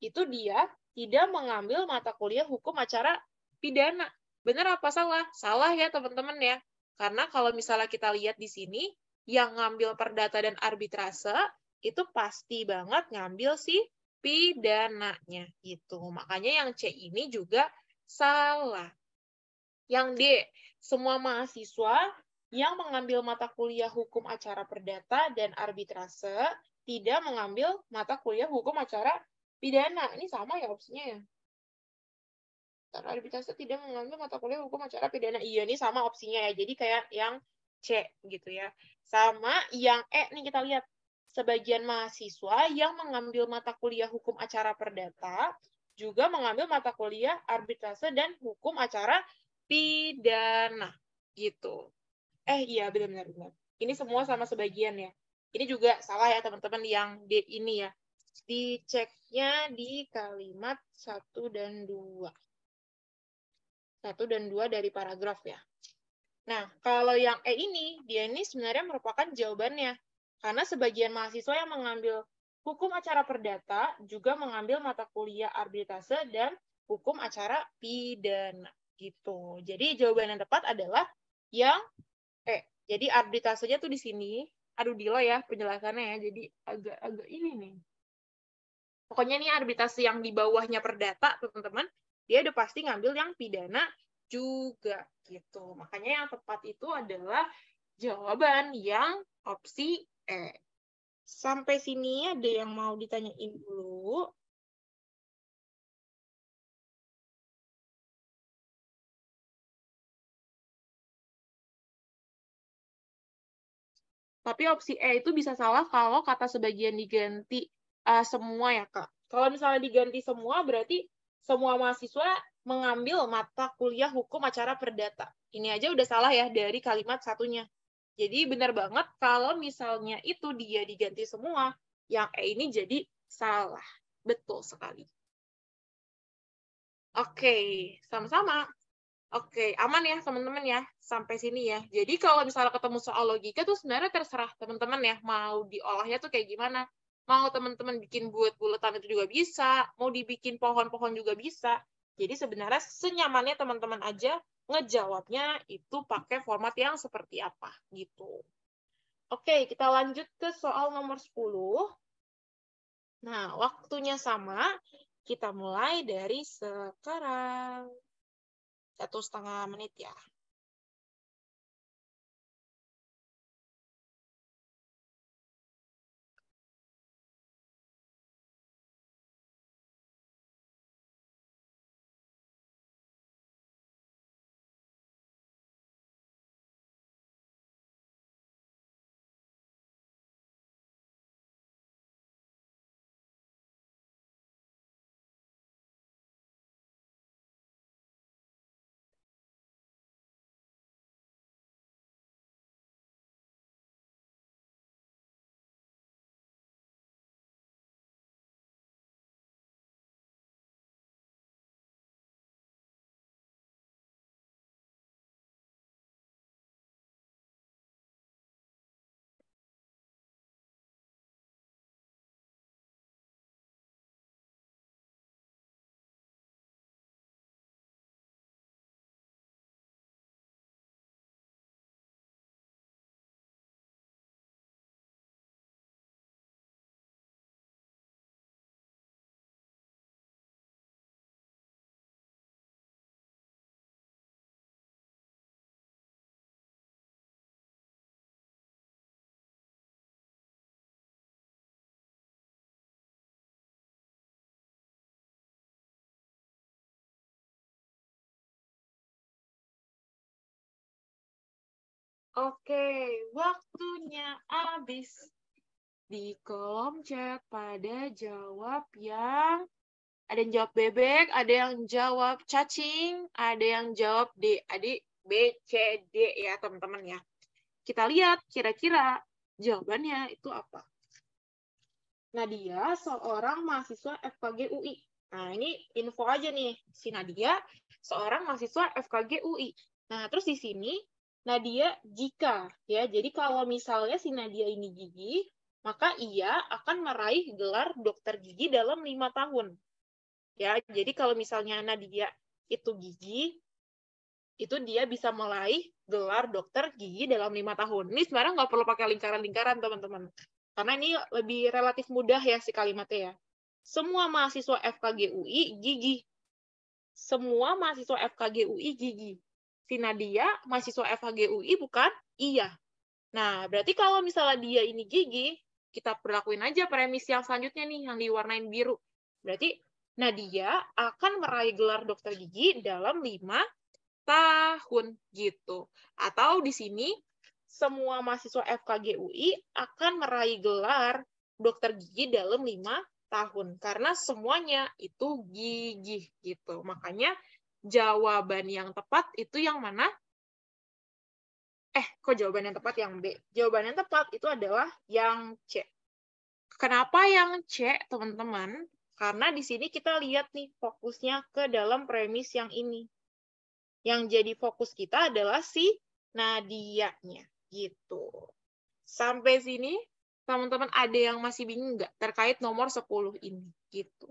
itu dia tidak mengambil mata kuliah hukum acara pidana. Benar apa salah? Salah ya teman-teman ya. Karena kalau misalnya kita lihat di sini, yang ngambil perdata dan arbitrase itu pasti banget ngambil si pidananya gitu. Makanya yang C ini juga salah. Yang D, semua mahasiswa yang mengambil mata kuliah hukum acara perdata dan arbitrase tidak mengambil mata kuliah hukum acara pidana. Ini sama ya opsinya ya? arbitrase tidak mengambil mata kuliah hukum acara pidana. Iya, ini sama opsinya ya. Jadi kayak yang C gitu ya. Sama yang E nih kita lihat sebagian mahasiswa yang mengambil mata kuliah hukum acara perdata juga mengambil mata kuliah arbitrase dan hukum acara pidana gitu. Eh iya benar-benar benar. Ini semua sama sebagian ya. Ini juga salah ya teman-teman yang di ini ya. Diceknya di kalimat 1 dan 2. 1 dan 2 dari paragraf ya. Nah, kalau yang E ini, dia ini sebenarnya merupakan jawabannya. Karena sebagian mahasiswa yang mengambil hukum acara perdata juga mengambil mata kuliah arbitrase dan hukum acara pidana. Gitu. Jadi jawaban yang tepat adalah yang E. Jadi arbitrasenya tuh di sini. Aduh, Dila ya penjelasannya ya. Jadi agak-agak ini nih. Pokoknya ini arbitrase yang di bawahnya perdata, teman-teman. Dia udah pasti ngambil yang pidana juga gitu. Makanya yang tepat itu adalah jawaban yang opsi E. Sampai sini ada yang mau ditanyain dulu? Tapi opsi E itu bisa salah kalau kata sebagian diganti uh, semua ya, Kak. Kalau misalnya diganti semua, berarti semua mahasiswa mengambil mata kuliah hukum acara perdata. Ini aja udah salah ya dari kalimat satunya. Jadi benar banget kalau misalnya itu dia diganti semua, yang E ini jadi salah. Betul sekali. Oke, sama-sama. Oke, aman ya teman-teman ya sampai sini ya. Jadi kalau misalnya ketemu soal logika tuh sebenarnya terserah teman-teman ya mau diolahnya tuh kayak gimana. Mau teman-teman bikin buat bulatan itu juga bisa, mau dibikin pohon-pohon juga bisa. Jadi sebenarnya senyamannya teman-teman aja ngejawabnya itu pakai format yang seperti apa gitu. Oke, kita lanjut ke soal nomor 10. Nah, waktunya sama. Kita mulai dari sekarang. Satu setengah menit ya. Oke, waktunya habis. Di kolom chat pada jawab yang ada yang jawab bebek, ada yang jawab cacing, ada yang jawab D, adik B, C, D ya teman-teman ya. Kita lihat kira-kira jawabannya itu apa. Nadia seorang mahasiswa FKG UI. Nah ini info aja nih, si Nadia seorang mahasiswa FKG UI. Nah terus di sini Nadia jika ya. Jadi kalau misalnya si Nadia ini gigi, maka ia akan meraih gelar dokter gigi dalam lima tahun. Ya, jadi kalau misalnya Nadia itu gigi, itu dia bisa meraih gelar dokter gigi dalam lima tahun. Ini sebenarnya nggak perlu pakai lingkaran-lingkaran, teman-teman. Karena ini lebih relatif mudah ya si kalimatnya ya. Semua mahasiswa FKG gigi. Semua mahasiswa FKG gigi si Nadia mahasiswa FHGUI bukan? Iya. Nah, berarti kalau misalnya dia ini gigi, kita perlakuin aja premis yang selanjutnya nih yang diwarnain biru. Berarti Nadia akan meraih gelar dokter gigi dalam lima tahun gitu. Atau di sini semua mahasiswa FKGUI akan meraih gelar dokter gigi dalam lima tahun karena semuanya itu gigi gitu. Makanya jawaban yang tepat itu yang mana? Eh, kok jawaban yang tepat yang B? Jawaban yang tepat itu adalah yang C. Kenapa yang C, teman-teman? Karena di sini kita lihat nih fokusnya ke dalam premis yang ini. Yang jadi fokus kita adalah si Nadia-nya, gitu. Sampai sini, teman-teman ada yang masih bingung nggak terkait nomor 10 ini? Gitu.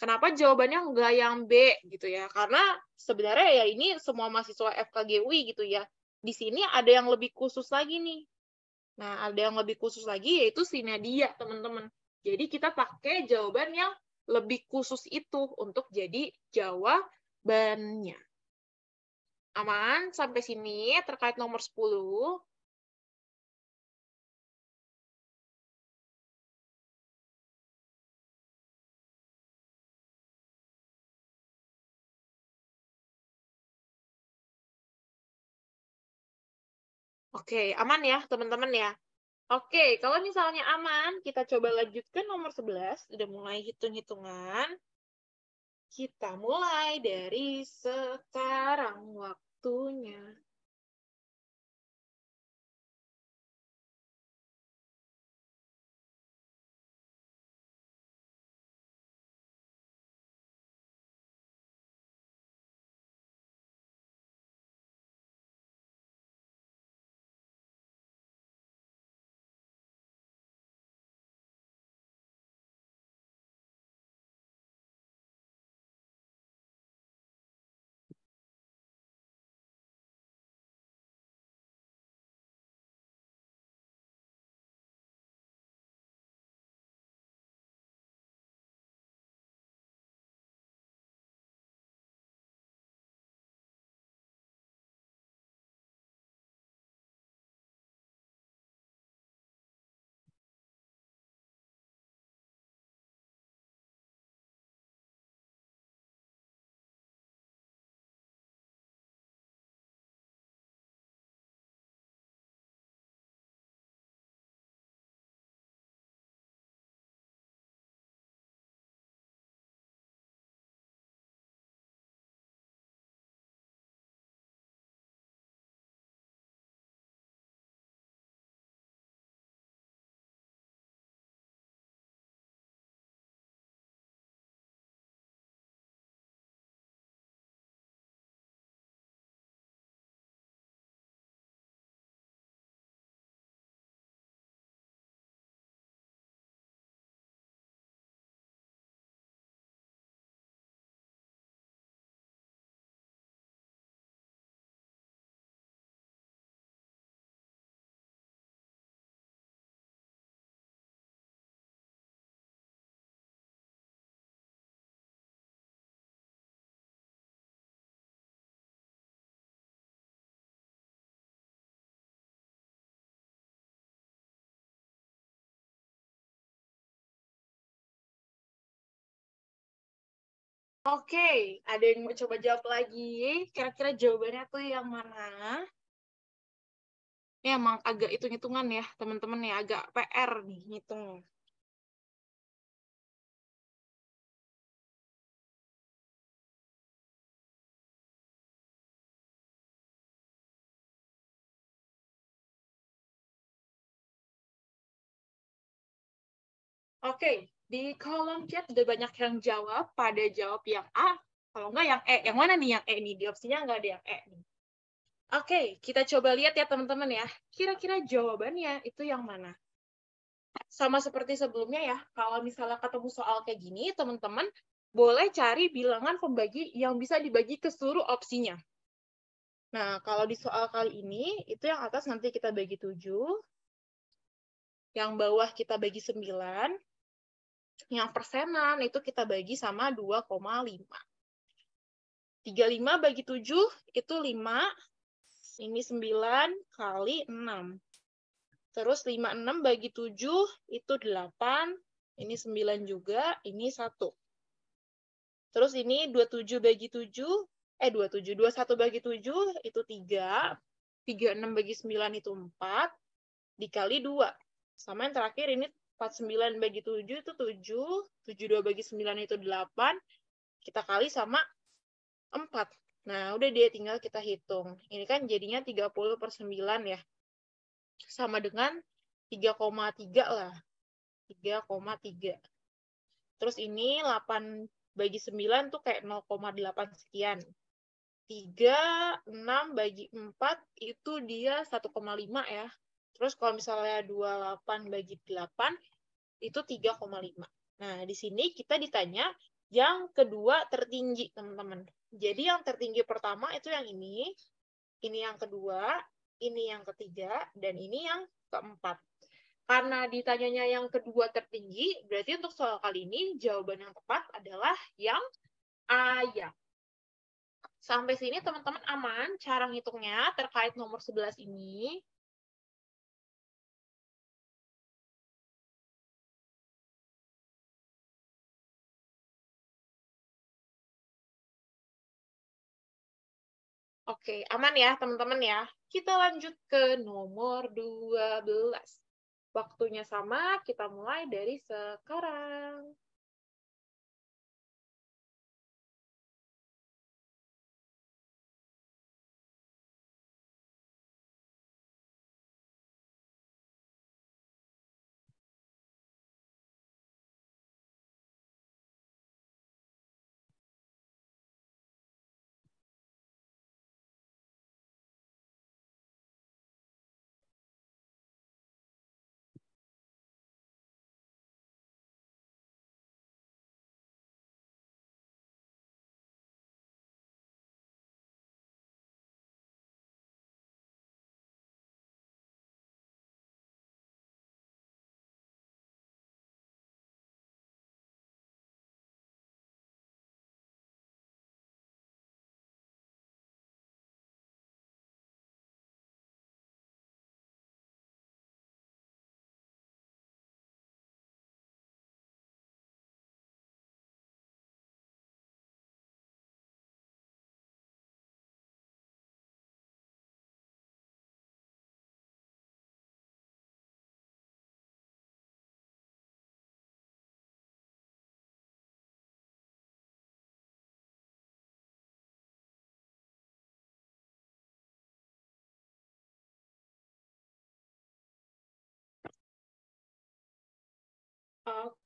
Kenapa jawabannya enggak yang B gitu ya? Karena sebenarnya ya ini semua mahasiswa FKGUI gitu ya. Di sini ada yang lebih khusus lagi nih. Nah, ada yang lebih khusus lagi yaitu Nadia, teman-teman. Jadi kita pakai jawaban yang lebih khusus itu untuk jadi jawabannya. Aman sampai sini terkait nomor 10. Oke, aman ya teman-teman ya. Oke, kalau misalnya aman, kita coba lanjutkan nomor 11. Udah mulai hitung-hitungan. Kita mulai dari sekarang waktunya. Oke, okay. ada yang mau coba jawab lagi? Kira-kira jawabannya tuh yang mana? Ini emang agak hitung-hitungan ya, teman-teman ya, agak PR nih hitung. Oke, di kolom chat udah banyak yang jawab, pada jawab yang A, kalau enggak yang E. Yang mana nih yang E nih? Di opsinya enggak ada yang E nih. Oke, okay, kita coba lihat ya teman-teman ya. Kira-kira jawabannya itu yang mana? Sama seperti sebelumnya ya, kalau misalnya ketemu soal kayak gini, teman-teman boleh cari bilangan pembagi yang bisa dibagi ke seluruh opsinya. Nah, kalau di soal kali ini, itu yang atas nanti kita bagi 7, yang bawah kita bagi 9, yang persenan itu kita bagi sama 2,5. 35 bagi 7 itu 5, ini 9 kali 6. Terus 56 bagi 7 itu 8, ini 9 juga, ini 1. Terus ini 27 bagi 7, eh 27, 21 bagi 7 itu 3, 36 bagi 9 itu 4, dikali 2. Sama yang terakhir ini 49 bagi 7 itu 7, 72 bagi 9 itu 8, kita kali sama 4. Nah, udah dia tinggal kita hitung. Ini kan jadinya 30 per 9 ya. Sama dengan 3,3 lah. 3,3. Terus ini 8 bagi 9 tuh kayak 0,8 sekian. 3, 6 bagi 4 itu dia 1,5 ya. Terus kalau misalnya 28 bagi 8 itu 3,5. Nah, di sini kita ditanya yang kedua tertinggi, teman-teman. Jadi yang tertinggi pertama itu yang ini, ini yang kedua, ini yang ketiga, dan ini yang keempat. Karena ditanyanya yang kedua tertinggi, berarti untuk soal kali ini jawaban yang tepat adalah yang A ya. Sampai sini teman-teman aman cara ngitungnya terkait nomor 11 ini. Oke, aman ya teman-teman ya. Kita lanjut ke nomor 12. Waktunya sama, kita mulai dari sekarang.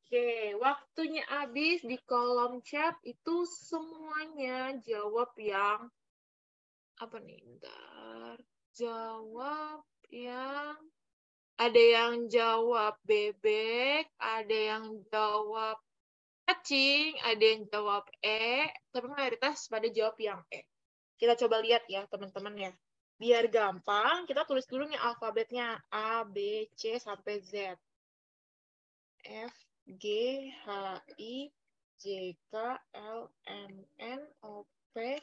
Oke, waktunya habis di kolom chat itu semuanya jawab yang apa nih? Bentar. Jawab yang ada yang jawab bebek, ada yang jawab cacing, ada yang jawab e, tapi mayoritas pada jawab yang e. Kita coba lihat ya, teman-teman ya. Biar gampang, kita tulis dulu nih alfabetnya A, B, C sampai Z. F, G H I J K L M N O P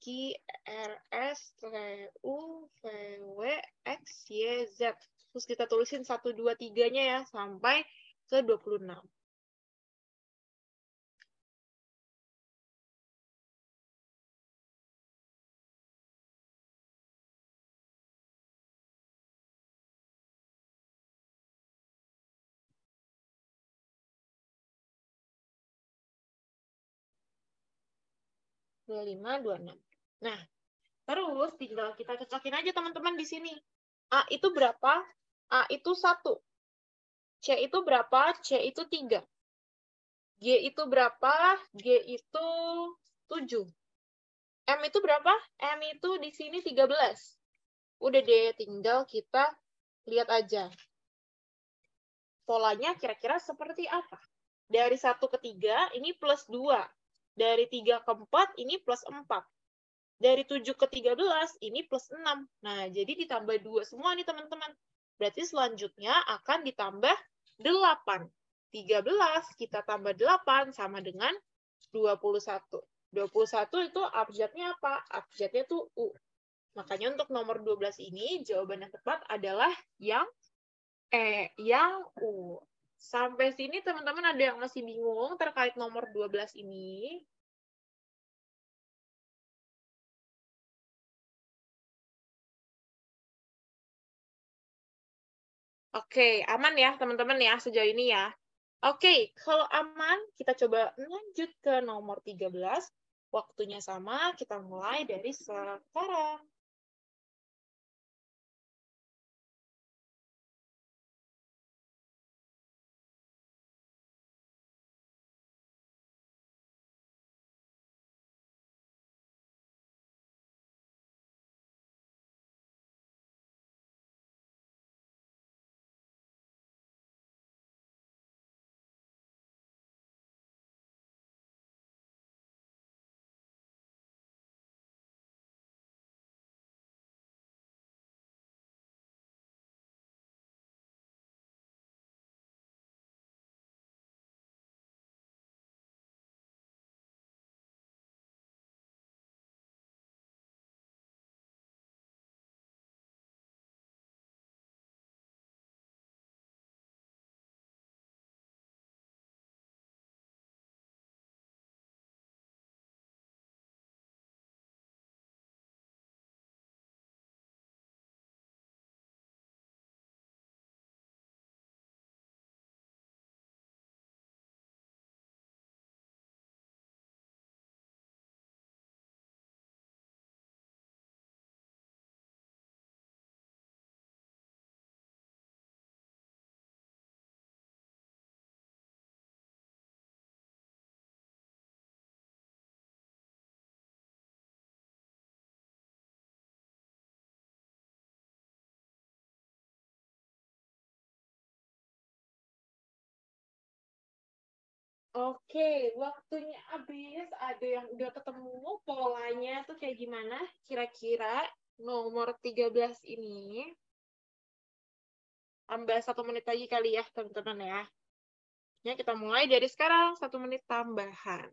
Q R S T U V W X Y Z. Terus kita tulisin satu dua tiganya ya sampai ke dua puluh enam. 25, 26. Nah, terus tinggal kita cocokin aja teman-teman di sini. A itu berapa? A itu 1. C itu berapa? C itu 3. G itu berapa? G itu 7. M itu berapa? M itu di sini 13. Udah deh, tinggal kita lihat aja. Polanya kira-kira seperti apa? Dari 1 ke 3, ini plus 2. Dari 3 ke 4 ini plus 4. Dari 7 ke 13 ini plus 6. Nah, jadi ditambah 2 semua nih teman-teman. Berarti selanjutnya akan ditambah 8. 13 kita tambah 8 sama dengan 21. 21 itu abjadnya apa? Abjadnya itu U. Makanya untuk nomor 12 ini jawaban yang tepat adalah yang E, yang U. Sampai sini teman-teman ada yang masih bingung terkait nomor 12 ini? Oke, aman ya teman-teman ya sejauh ini ya. Oke, kalau aman kita coba lanjut ke nomor 13. Waktunya sama, kita mulai dari sekarang. Oke, waktunya habis. Ada yang udah ketemu polanya tuh kayak gimana? Kira-kira nomor 13 ini. Tambah satu menit lagi kali ya, teman-teman ya. Ya, kita mulai dari sekarang. Satu menit tambahan.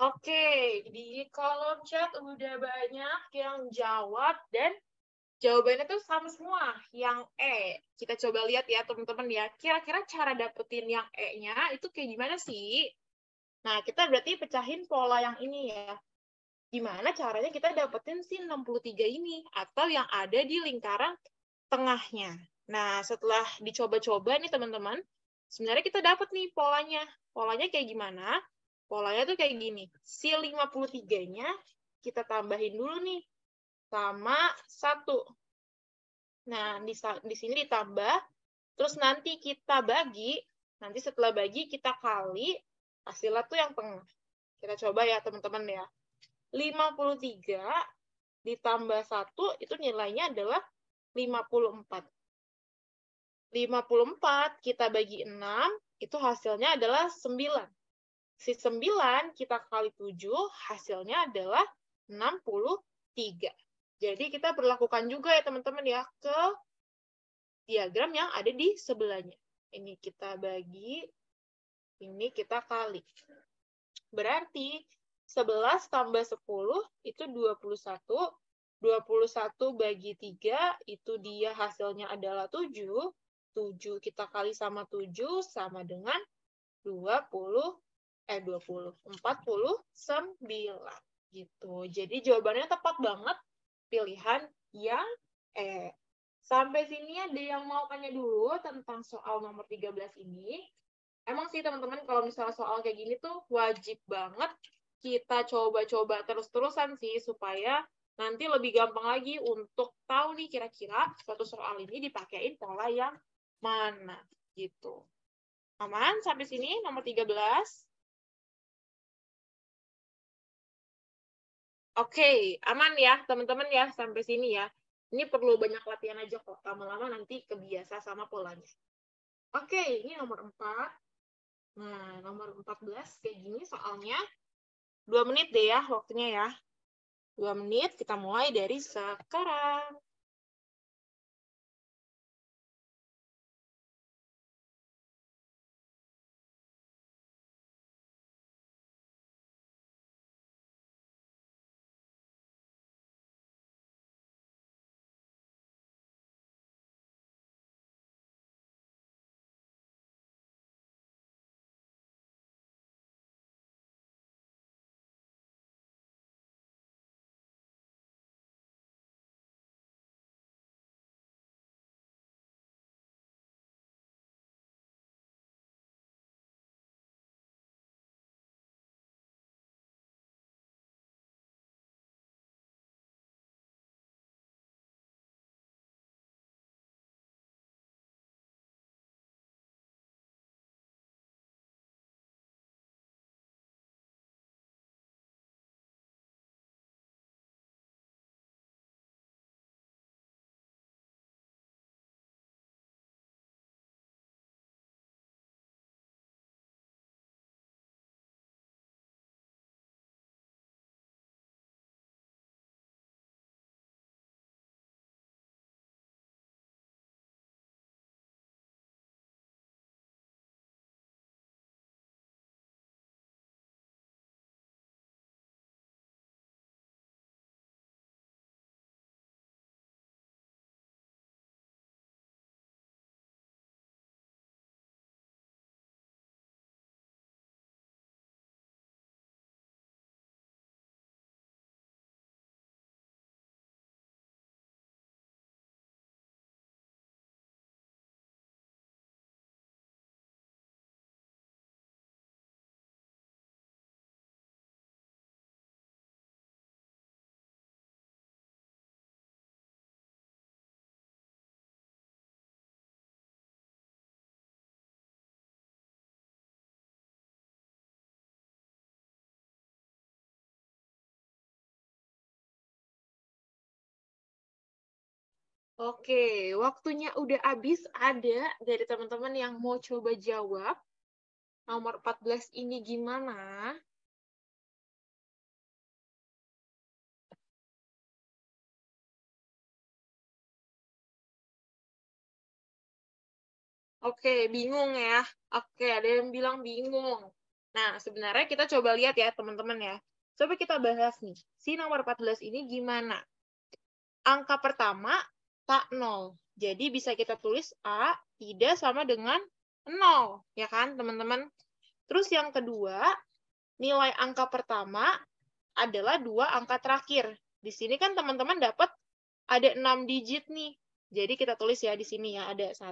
Oke, di kolom chat udah banyak yang jawab dan jawabannya tuh sama semua. Yang E, kita coba lihat ya teman-teman ya. Kira-kira cara dapetin yang E-nya itu kayak gimana sih? Nah, kita berarti pecahin pola yang ini ya. Gimana caranya kita dapetin si 63 ini atau yang ada di lingkaran tengahnya. Nah, setelah dicoba-coba nih teman-teman, sebenarnya kita dapat nih polanya. Polanya kayak gimana? Polanya tuh kayak gini. Si 53-nya kita tambahin dulu nih sama satu. Nah, di, di sini ditambah, terus nanti kita bagi, nanti setelah bagi kita kali, hasilnya tuh yang tengah. Kita coba ya teman-teman ya. 53 ditambah 1 itu nilainya adalah 54. 54 kita bagi 6, itu hasilnya adalah 9. Si 9 kita kali 7 hasilnya adalah 63. Jadi kita perlakukan juga ya teman-teman ya ke diagram yang ada di sebelahnya. Ini kita bagi, ini kita kali. Berarti 11 tambah 10 itu 21. 21 bagi 3 itu dia hasilnya adalah 7. 7 kita kali sama 7 sama dengan 20 eh 20, 49 gitu. Jadi jawabannya tepat banget pilihan yang E. Sampai sini ada yang mau tanya dulu tentang soal nomor 13 ini. Emang sih teman-teman kalau misalnya soal kayak gini tuh wajib banget kita coba-coba terus-terusan sih supaya nanti lebih gampang lagi untuk tahu nih kira-kira suatu soal ini dipakein pola yang mana gitu. Aman sampai sini nomor 13. Oke, okay, aman ya teman-teman ya sampai sini ya. Ini perlu banyak latihan aja kok. Lama-lama nanti kebiasa sama polanya. Oke, okay, ini nomor 4. Nah, nomor 14 kayak gini soalnya. dua menit deh ya waktunya ya. Dua menit kita mulai dari sekarang. Oke, waktunya udah habis. Ada dari teman-teman yang mau coba jawab. Nomor 14 ini gimana? Oke, bingung ya. Oke, ada yang bilang bingung. Nah, sebenarnya kita coba lihat ya, teman-teman ya. Coba kita bahas nih, si nomor 14 ini gimana? Angka pertama tak nol. Jadi bisa kita tulis A tidak sama dengan nol, ya kan teman-teman? Terus yang kedua, nilai angka pertama adalah dua angka terakhir. Di sini kan teman-teman dapat ada 6 digit nih. Jadi kita tulis ya di sini ya, ada 1,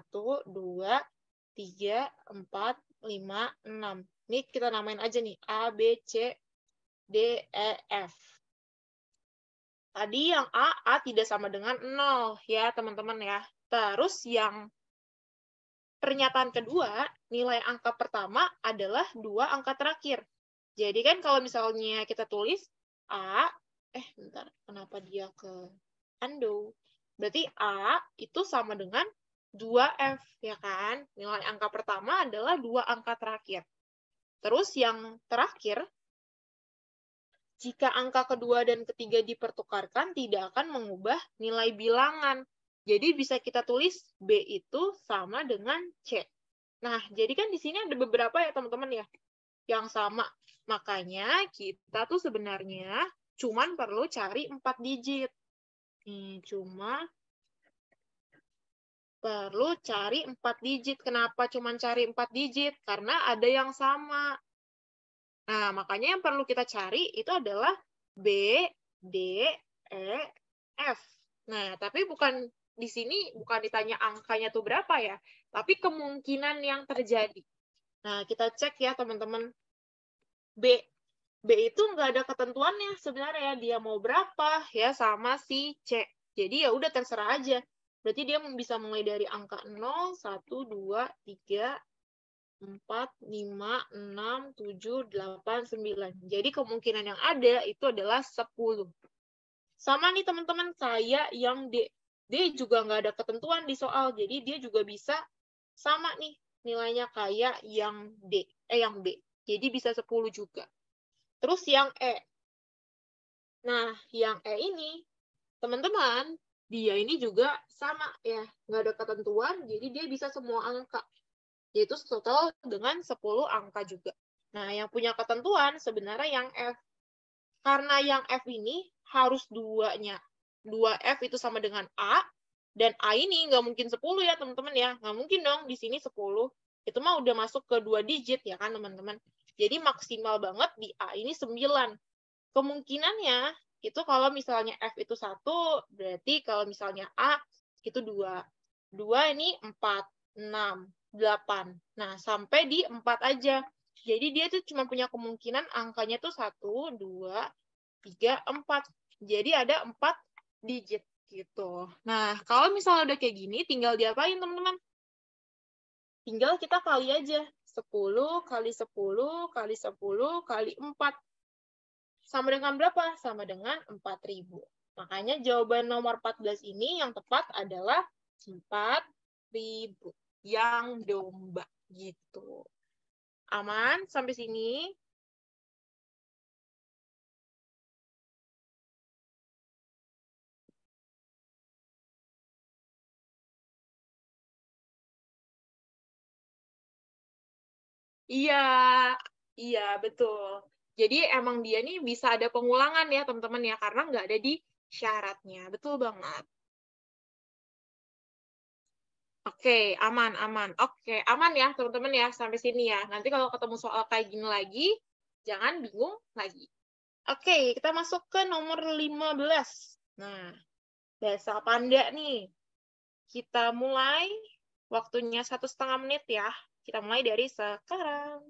2, 3, 4, 5, 6. Ini kita namain aja nih, A, B, C, D, E, F. Tadi yang A, A tidak sama dengan 0 ya teman-teman ya. Terus yang pernyataan kedua, nilai angka pertama adalah dua angka terakhir. Jadi kan kalau misalnya kita tulis A, eh bentar, kenapa dia ke Ando? Berarti A itu sama dengan 2F, ya kan? Nilai angka pertama adalah dua angka terakhir. Terus yang terakhir, jika angka kedua dan ketiga dipertukarkan, tidak akan mengubah nilai bilangan. Jadi bisa kita tulis B itu sama dengan C. Nah, jadi kan di sini ada beberapa ya teman-teman ya yang sama. Makanya kita tuh sebenarnya cuman perlu cari 4 digit. Nih, cuma perlu cari 4 digit. Kenapa cuman cari 4 digit? Karena ada yang sama. Nah, makanya yang perlu kita cari itu adalah B, D, E, F. Nah, tapi bukan di sini bukan ditanya angkanya tuh berapa ya, tapi kemungkinan yang terjadi. Nah, kita cek ya teman-teman. B. B itu nggak ada ketentuannya sebenarnya ya. Dia mau berapa ya sama si C. Jadi ya udah terserah aja. Berarti dia bisa mulai dari angka 0, 1, 2, 3, 4, 5, 6, 7, 8, 9. Jadi kemungkinan yang ada itu adalah 10. Sama nih teman-teman, kayak yang D. D juga nggak ada ketentuan di soal, jadi dia juga bisa sama nih nilainya kayak yang D, eh yang B. Jadi bisa 10 juga. Terus yang E. Nah, yang E ini, teman-teman, dia ini juga sama ya, nggak ada ketentuan, jadi dia bisa semua angka yaitu total dengan 10 angka juga. Nah, yang punya ketentuan sebenarnya yang F. Karena yang F ini harus duanya. 2F itu sama dengan A, dan A ini nggak mungkin 10 ya, teman-teman ya. Nggak mungkin dong di sini 10. Itu mah udah masuk ke dua digit ya kan, teman-teman. Jadi maksimal banget di A ini 9. Kemungkinannya itu kalau misalnya F itu 1, berarti kalau misalnya A itu 2. 2 ini 4, 6. 8. Nah, sampai di 4 aja. Jadi dia tuh cuma punya kemungkinan angkanya tuh 1, 2, 3, 4. Jadi ada 4 digit gitu. Nah, kalau misalnya udah kayak gini, tinggal diapain teman-teman? Tinggal kita kali aja. 10 kali 10 kali 10 kali 4. Sama dengan berapa? Sama dengan 4000. Makanya jawaban nomor 14 ini yang tepat adalah 4000 yang domba gitu. Aman sampai sini? Iya, iya betul. Jadi emang dia nih bisa ada pengulangan ya teman-teman ya karena nggak ada di syaratnya, betul banget. Oke, aman, aman. Oke, aman ya teman-teman ya sampai sini ya. Nanti kalau ketemu soal kayak gini lagi, jangan bingung lagi. Oke, kita masuk ke nomor 15. Nah, bahasa panda nih. Kita mulai, waktunya satu setengah menit ya. Kita mulai dari sekarang.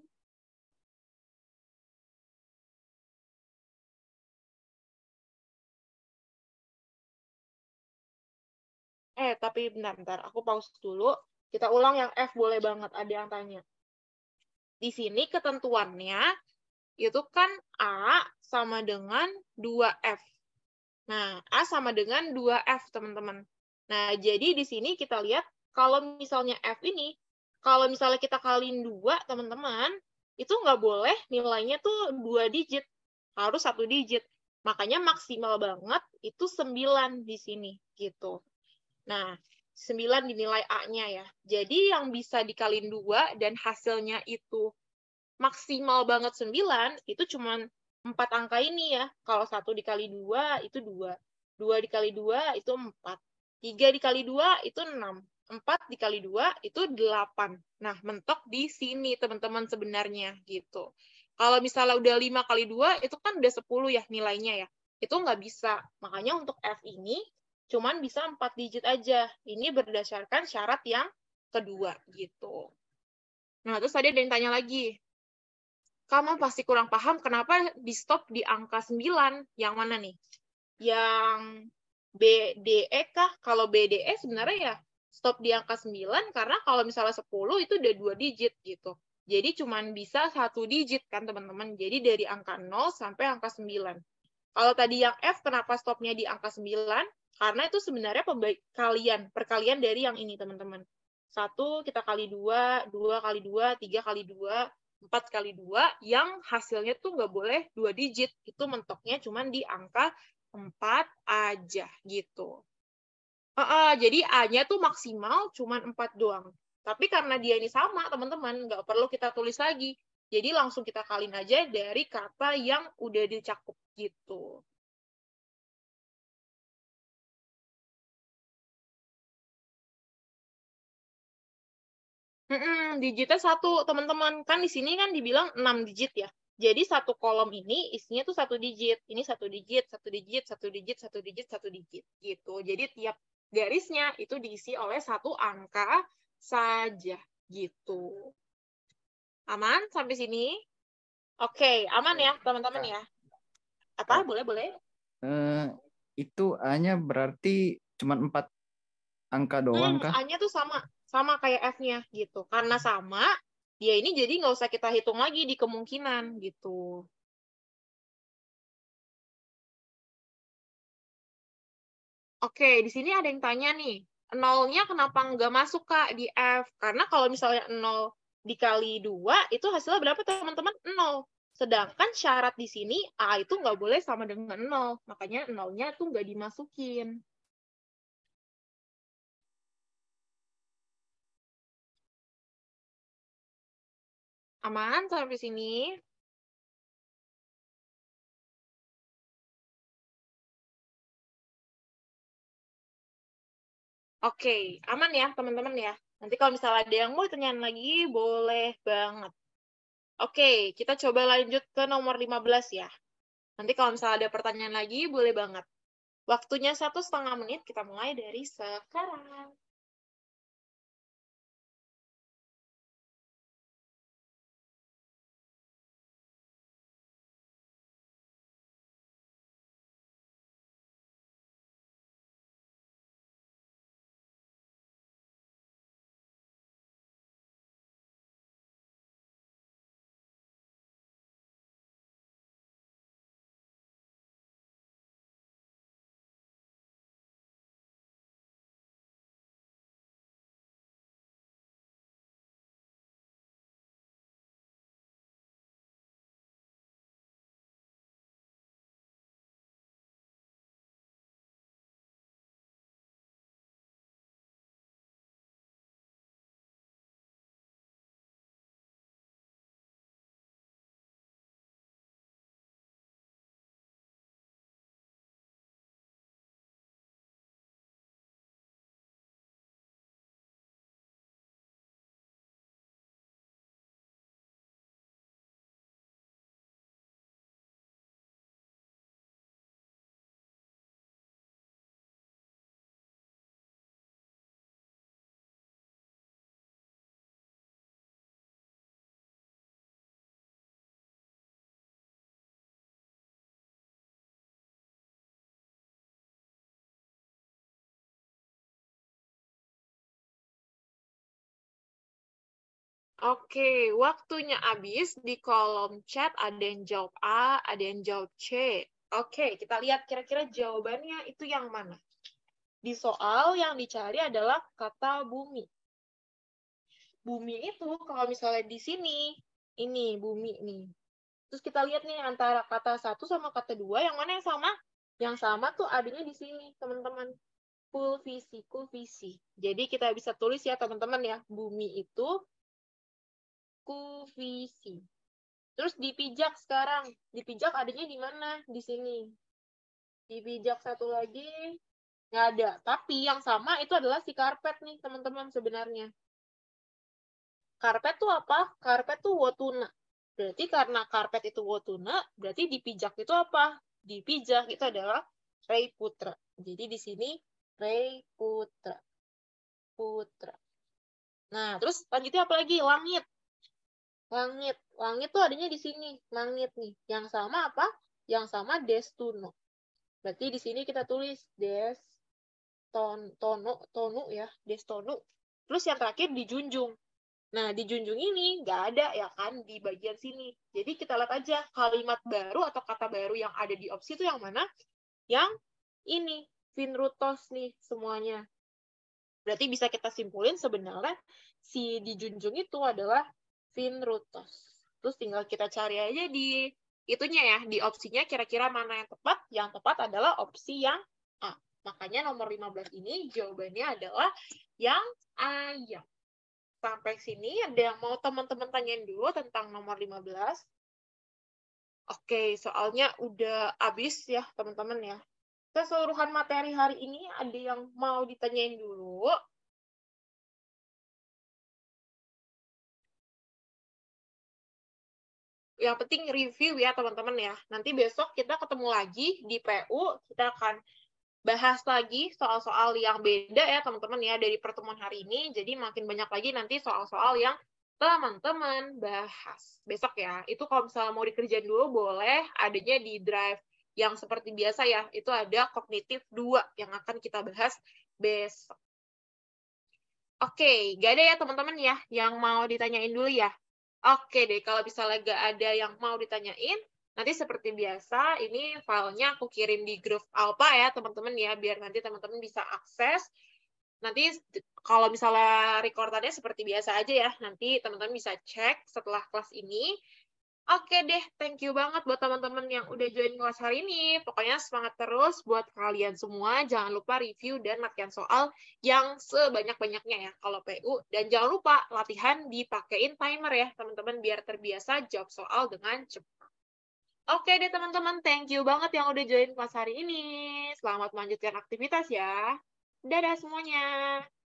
Eh, tapi bentar-bentar. Aku pause dulu. Kita ulang yang F boleh banget. Ada yang tanya. Di sini ketentuannya itu kan A sama dengan 2F. Nah, A sama dengan 2F, teman-teman. Nah, jadi di sini kita lihat kalau misalnya F ini, kalau misalnya kita kaliin 2, teman-teman, itu nggak boleh nilainya tuh 2 digit. Harus satu digit. Makanya maksimal banget itu 9 di sini, gitu. Nah, 9 dinilai A-nya ya. Jadi yang bisa dikalin 2 dan hasilnya itu maksimal banget 9, itu cuma 4 angka ini ya. Kalau 1 dikali 2 itu 2. 2 dikali 2 itu 4. 3 dikali 2 itu 6. 4 dikali 2 itu 8. Nah, mentok di sini teman-teman sebenarnya gitu. Kalau misalnya udah 5 kali 2 itu kan udah 10 ya nilainya ya. Itu nggak bisa. Makanya untuk F ini cuman bisa empat digit aja. Ini berdasarkan syarat yang kedua gitu. Nah, terus tadi ada yang tanya lagi. Kamu pasti kurang paham kenapa di stop di angka 9. Yang mana nih? Yang BDE kah? Kalau BDE sebenarnya ya stop di angka 9 karena kalau misalnya 10 itu udah dua digit gitu. Jadi cuman bisa satu digit kan teman-teman. Jadi dari angka 0 sampai angka 9. Kalau tadi yang F kenapa stopnya di angka 9? Karena itu sebenarnya perkalian perkalian dari yang ini, teman-teman. Satu kita kali dua, dua kali dua, tiga kali dua, empat kali dua, yang hasilnya tuh nggak boleh dua digit. Itu mentoknya cuma di angka empat aja gitu. Uh, uh, jadi A-nya tuh maksimal cuma empat doang. Tapi karena dia ini sama, teman-teman, nggak perlu kita tulis lagi. Jadi langsung kita kalin aja dari kata yang udah dicakup gitu. Mm-mm, digitnya satu teman-teman kan di sini kan dibilang enam digit ya jadi satu kolom ini isinya tuh satu digit ini satu digit satu digit satu digit satu digit satu digit gitu jadi tiap garisnya itu diisi oleh satu angka saja gitu aman sampai sini oke aman ya teman-teman ya apa boleh boleh uh, itu hanya berarti cuma empat angka doang hmm, kah? a tuh sama sama kayak F-nya gitu. Karena sama, dia ini jadi nggak usah kita hitung lagi di kemungkinan gitu. Oke, di sini ada yang tanya nih, nolnya kenapa nggak masuk Kak di F? Karena kalau misalnya nol dikali dua itu hasilnya berapa teman-teman? Nol. Sedangkan syarat di sini A itu nggak boleh sama dengan nol, makanya nolnya tuh nggak dimasukin. Aman sampai sini? Oke, aman ya teman-teman ya. Nanti kalau misalnya ada yang mau ditanyain lagi, boleh banget. Oke, kita coba lanjut ke nomor 15 ya. Nanti kalau misalnya ada pertanyaan lagi, boleh banget. Waktunya satu setengah menit, kita mulai dari sekarang. Oke, waktunya habis di kolom chat ada yang jawab A, ada yang jawab C. Oke, kita lihat kira-kira jawabannya itu yang mana. Di soal yang dicari adalah kata bumi. Bumi itu kalau misalnya di sini, ini bumi nih. Terus kita lihat nih antara kata satu sama kata dua, yang mana yang sama? Yang sama tuh adanya di sini, teman-teman full kulvisi. Jadi kita bisa tulis ya teman-teman ya, bumi itu visi. Terus dipijak sekarang. Dipijak adanya di mana? Di sini. Dipijak satu lagi nggak ada. Tapi yang sama itu adalah si karpet nih teman-teman sebenarnya. Karpet tuh apa? Karpet tuh wotuna. Berarti karena karpet itu wotuna, berarti dipijak itu apa? Dipijak itu adalah Rei Putra. Jadi di sini Rei Putra. Putra. Nah, terus lanjutnya apa lagi? Langit langit. Langit tuh adanya di sini, langit nih. Yang sama apa? Yang sama destuno. Berarti di sini kita tulis des ton, tono, tonu ya, destono. Terus yang terakhir dijunjung. Nah, dijunjung ini nggak ada ya kan di bagian sini. Jadi kita lihat aja kalimat baru atau kata baru yang ada di opsi itu yang mana? Yang ini, finrutos nih semuanya. Berarti bisa kita simpulin sebenarnya si dijunjung itu adalah Spin Rutos. Terus tinggal kita cari aja di itunya ya, di opsinya kira-kira mana yang tepat. Yang tepat adalah opsi yang A. Makanya nomor 15 ini jawabannya adalah yang ayam. Sampai sini ada yang mau teman-teman tanyain dulu tentang nomor 15? Oke, soalnya udah habis ya teman-teman ya. Keseluruhan materi hari ini ada yang mau ditanyain dulu? yang penting review ya teman-teman ya. Nanti besok kita ketemu lagi di PU, kita akan bahas lagi soal-soal yang beda ya teman-teman ya dari pertemuan hari ini. Jadi makin banyak lagi nanti soal-soal yang teman-teman bahas besok ya. Itu kalau misalnya mau dikerjain dulu boleh, adanya di drive yang seperti biasa ya, itu ada kognitif 2 yang akan kita bahas besok. Oke, gak ada ya teman-teman ya yang mau ditanyain dulu ya. Oke deh, kalau misalnya gak ada yang mau ditanyain, nanti seperti biasa, ini filenya aku kirim di grup Alpa ya, teman-teman ya, biar nanti teman-teman bisa akses. Nanti kalau misalnya recordannya seperti biasa aja ya, nanti teman-teman bisa cek setelah kelas ini. Oke deh, thank you banget buat teman-teman yang udah join kelas hari ini. Pokoknya semangat terus buat kalian semua. Jangan lupa review dan latihan soal yang sebanyak-banyaknya ya kalau PU. Dan jangan lupa latihan dipakein timer ya teman-teman biar terbiasa jawab soal dengan cepat. Oke deh teman-teman, thank you banget yang udah join kelas hari ini. Selamat melanjutkan aktivitas ya. Dadah semuanya.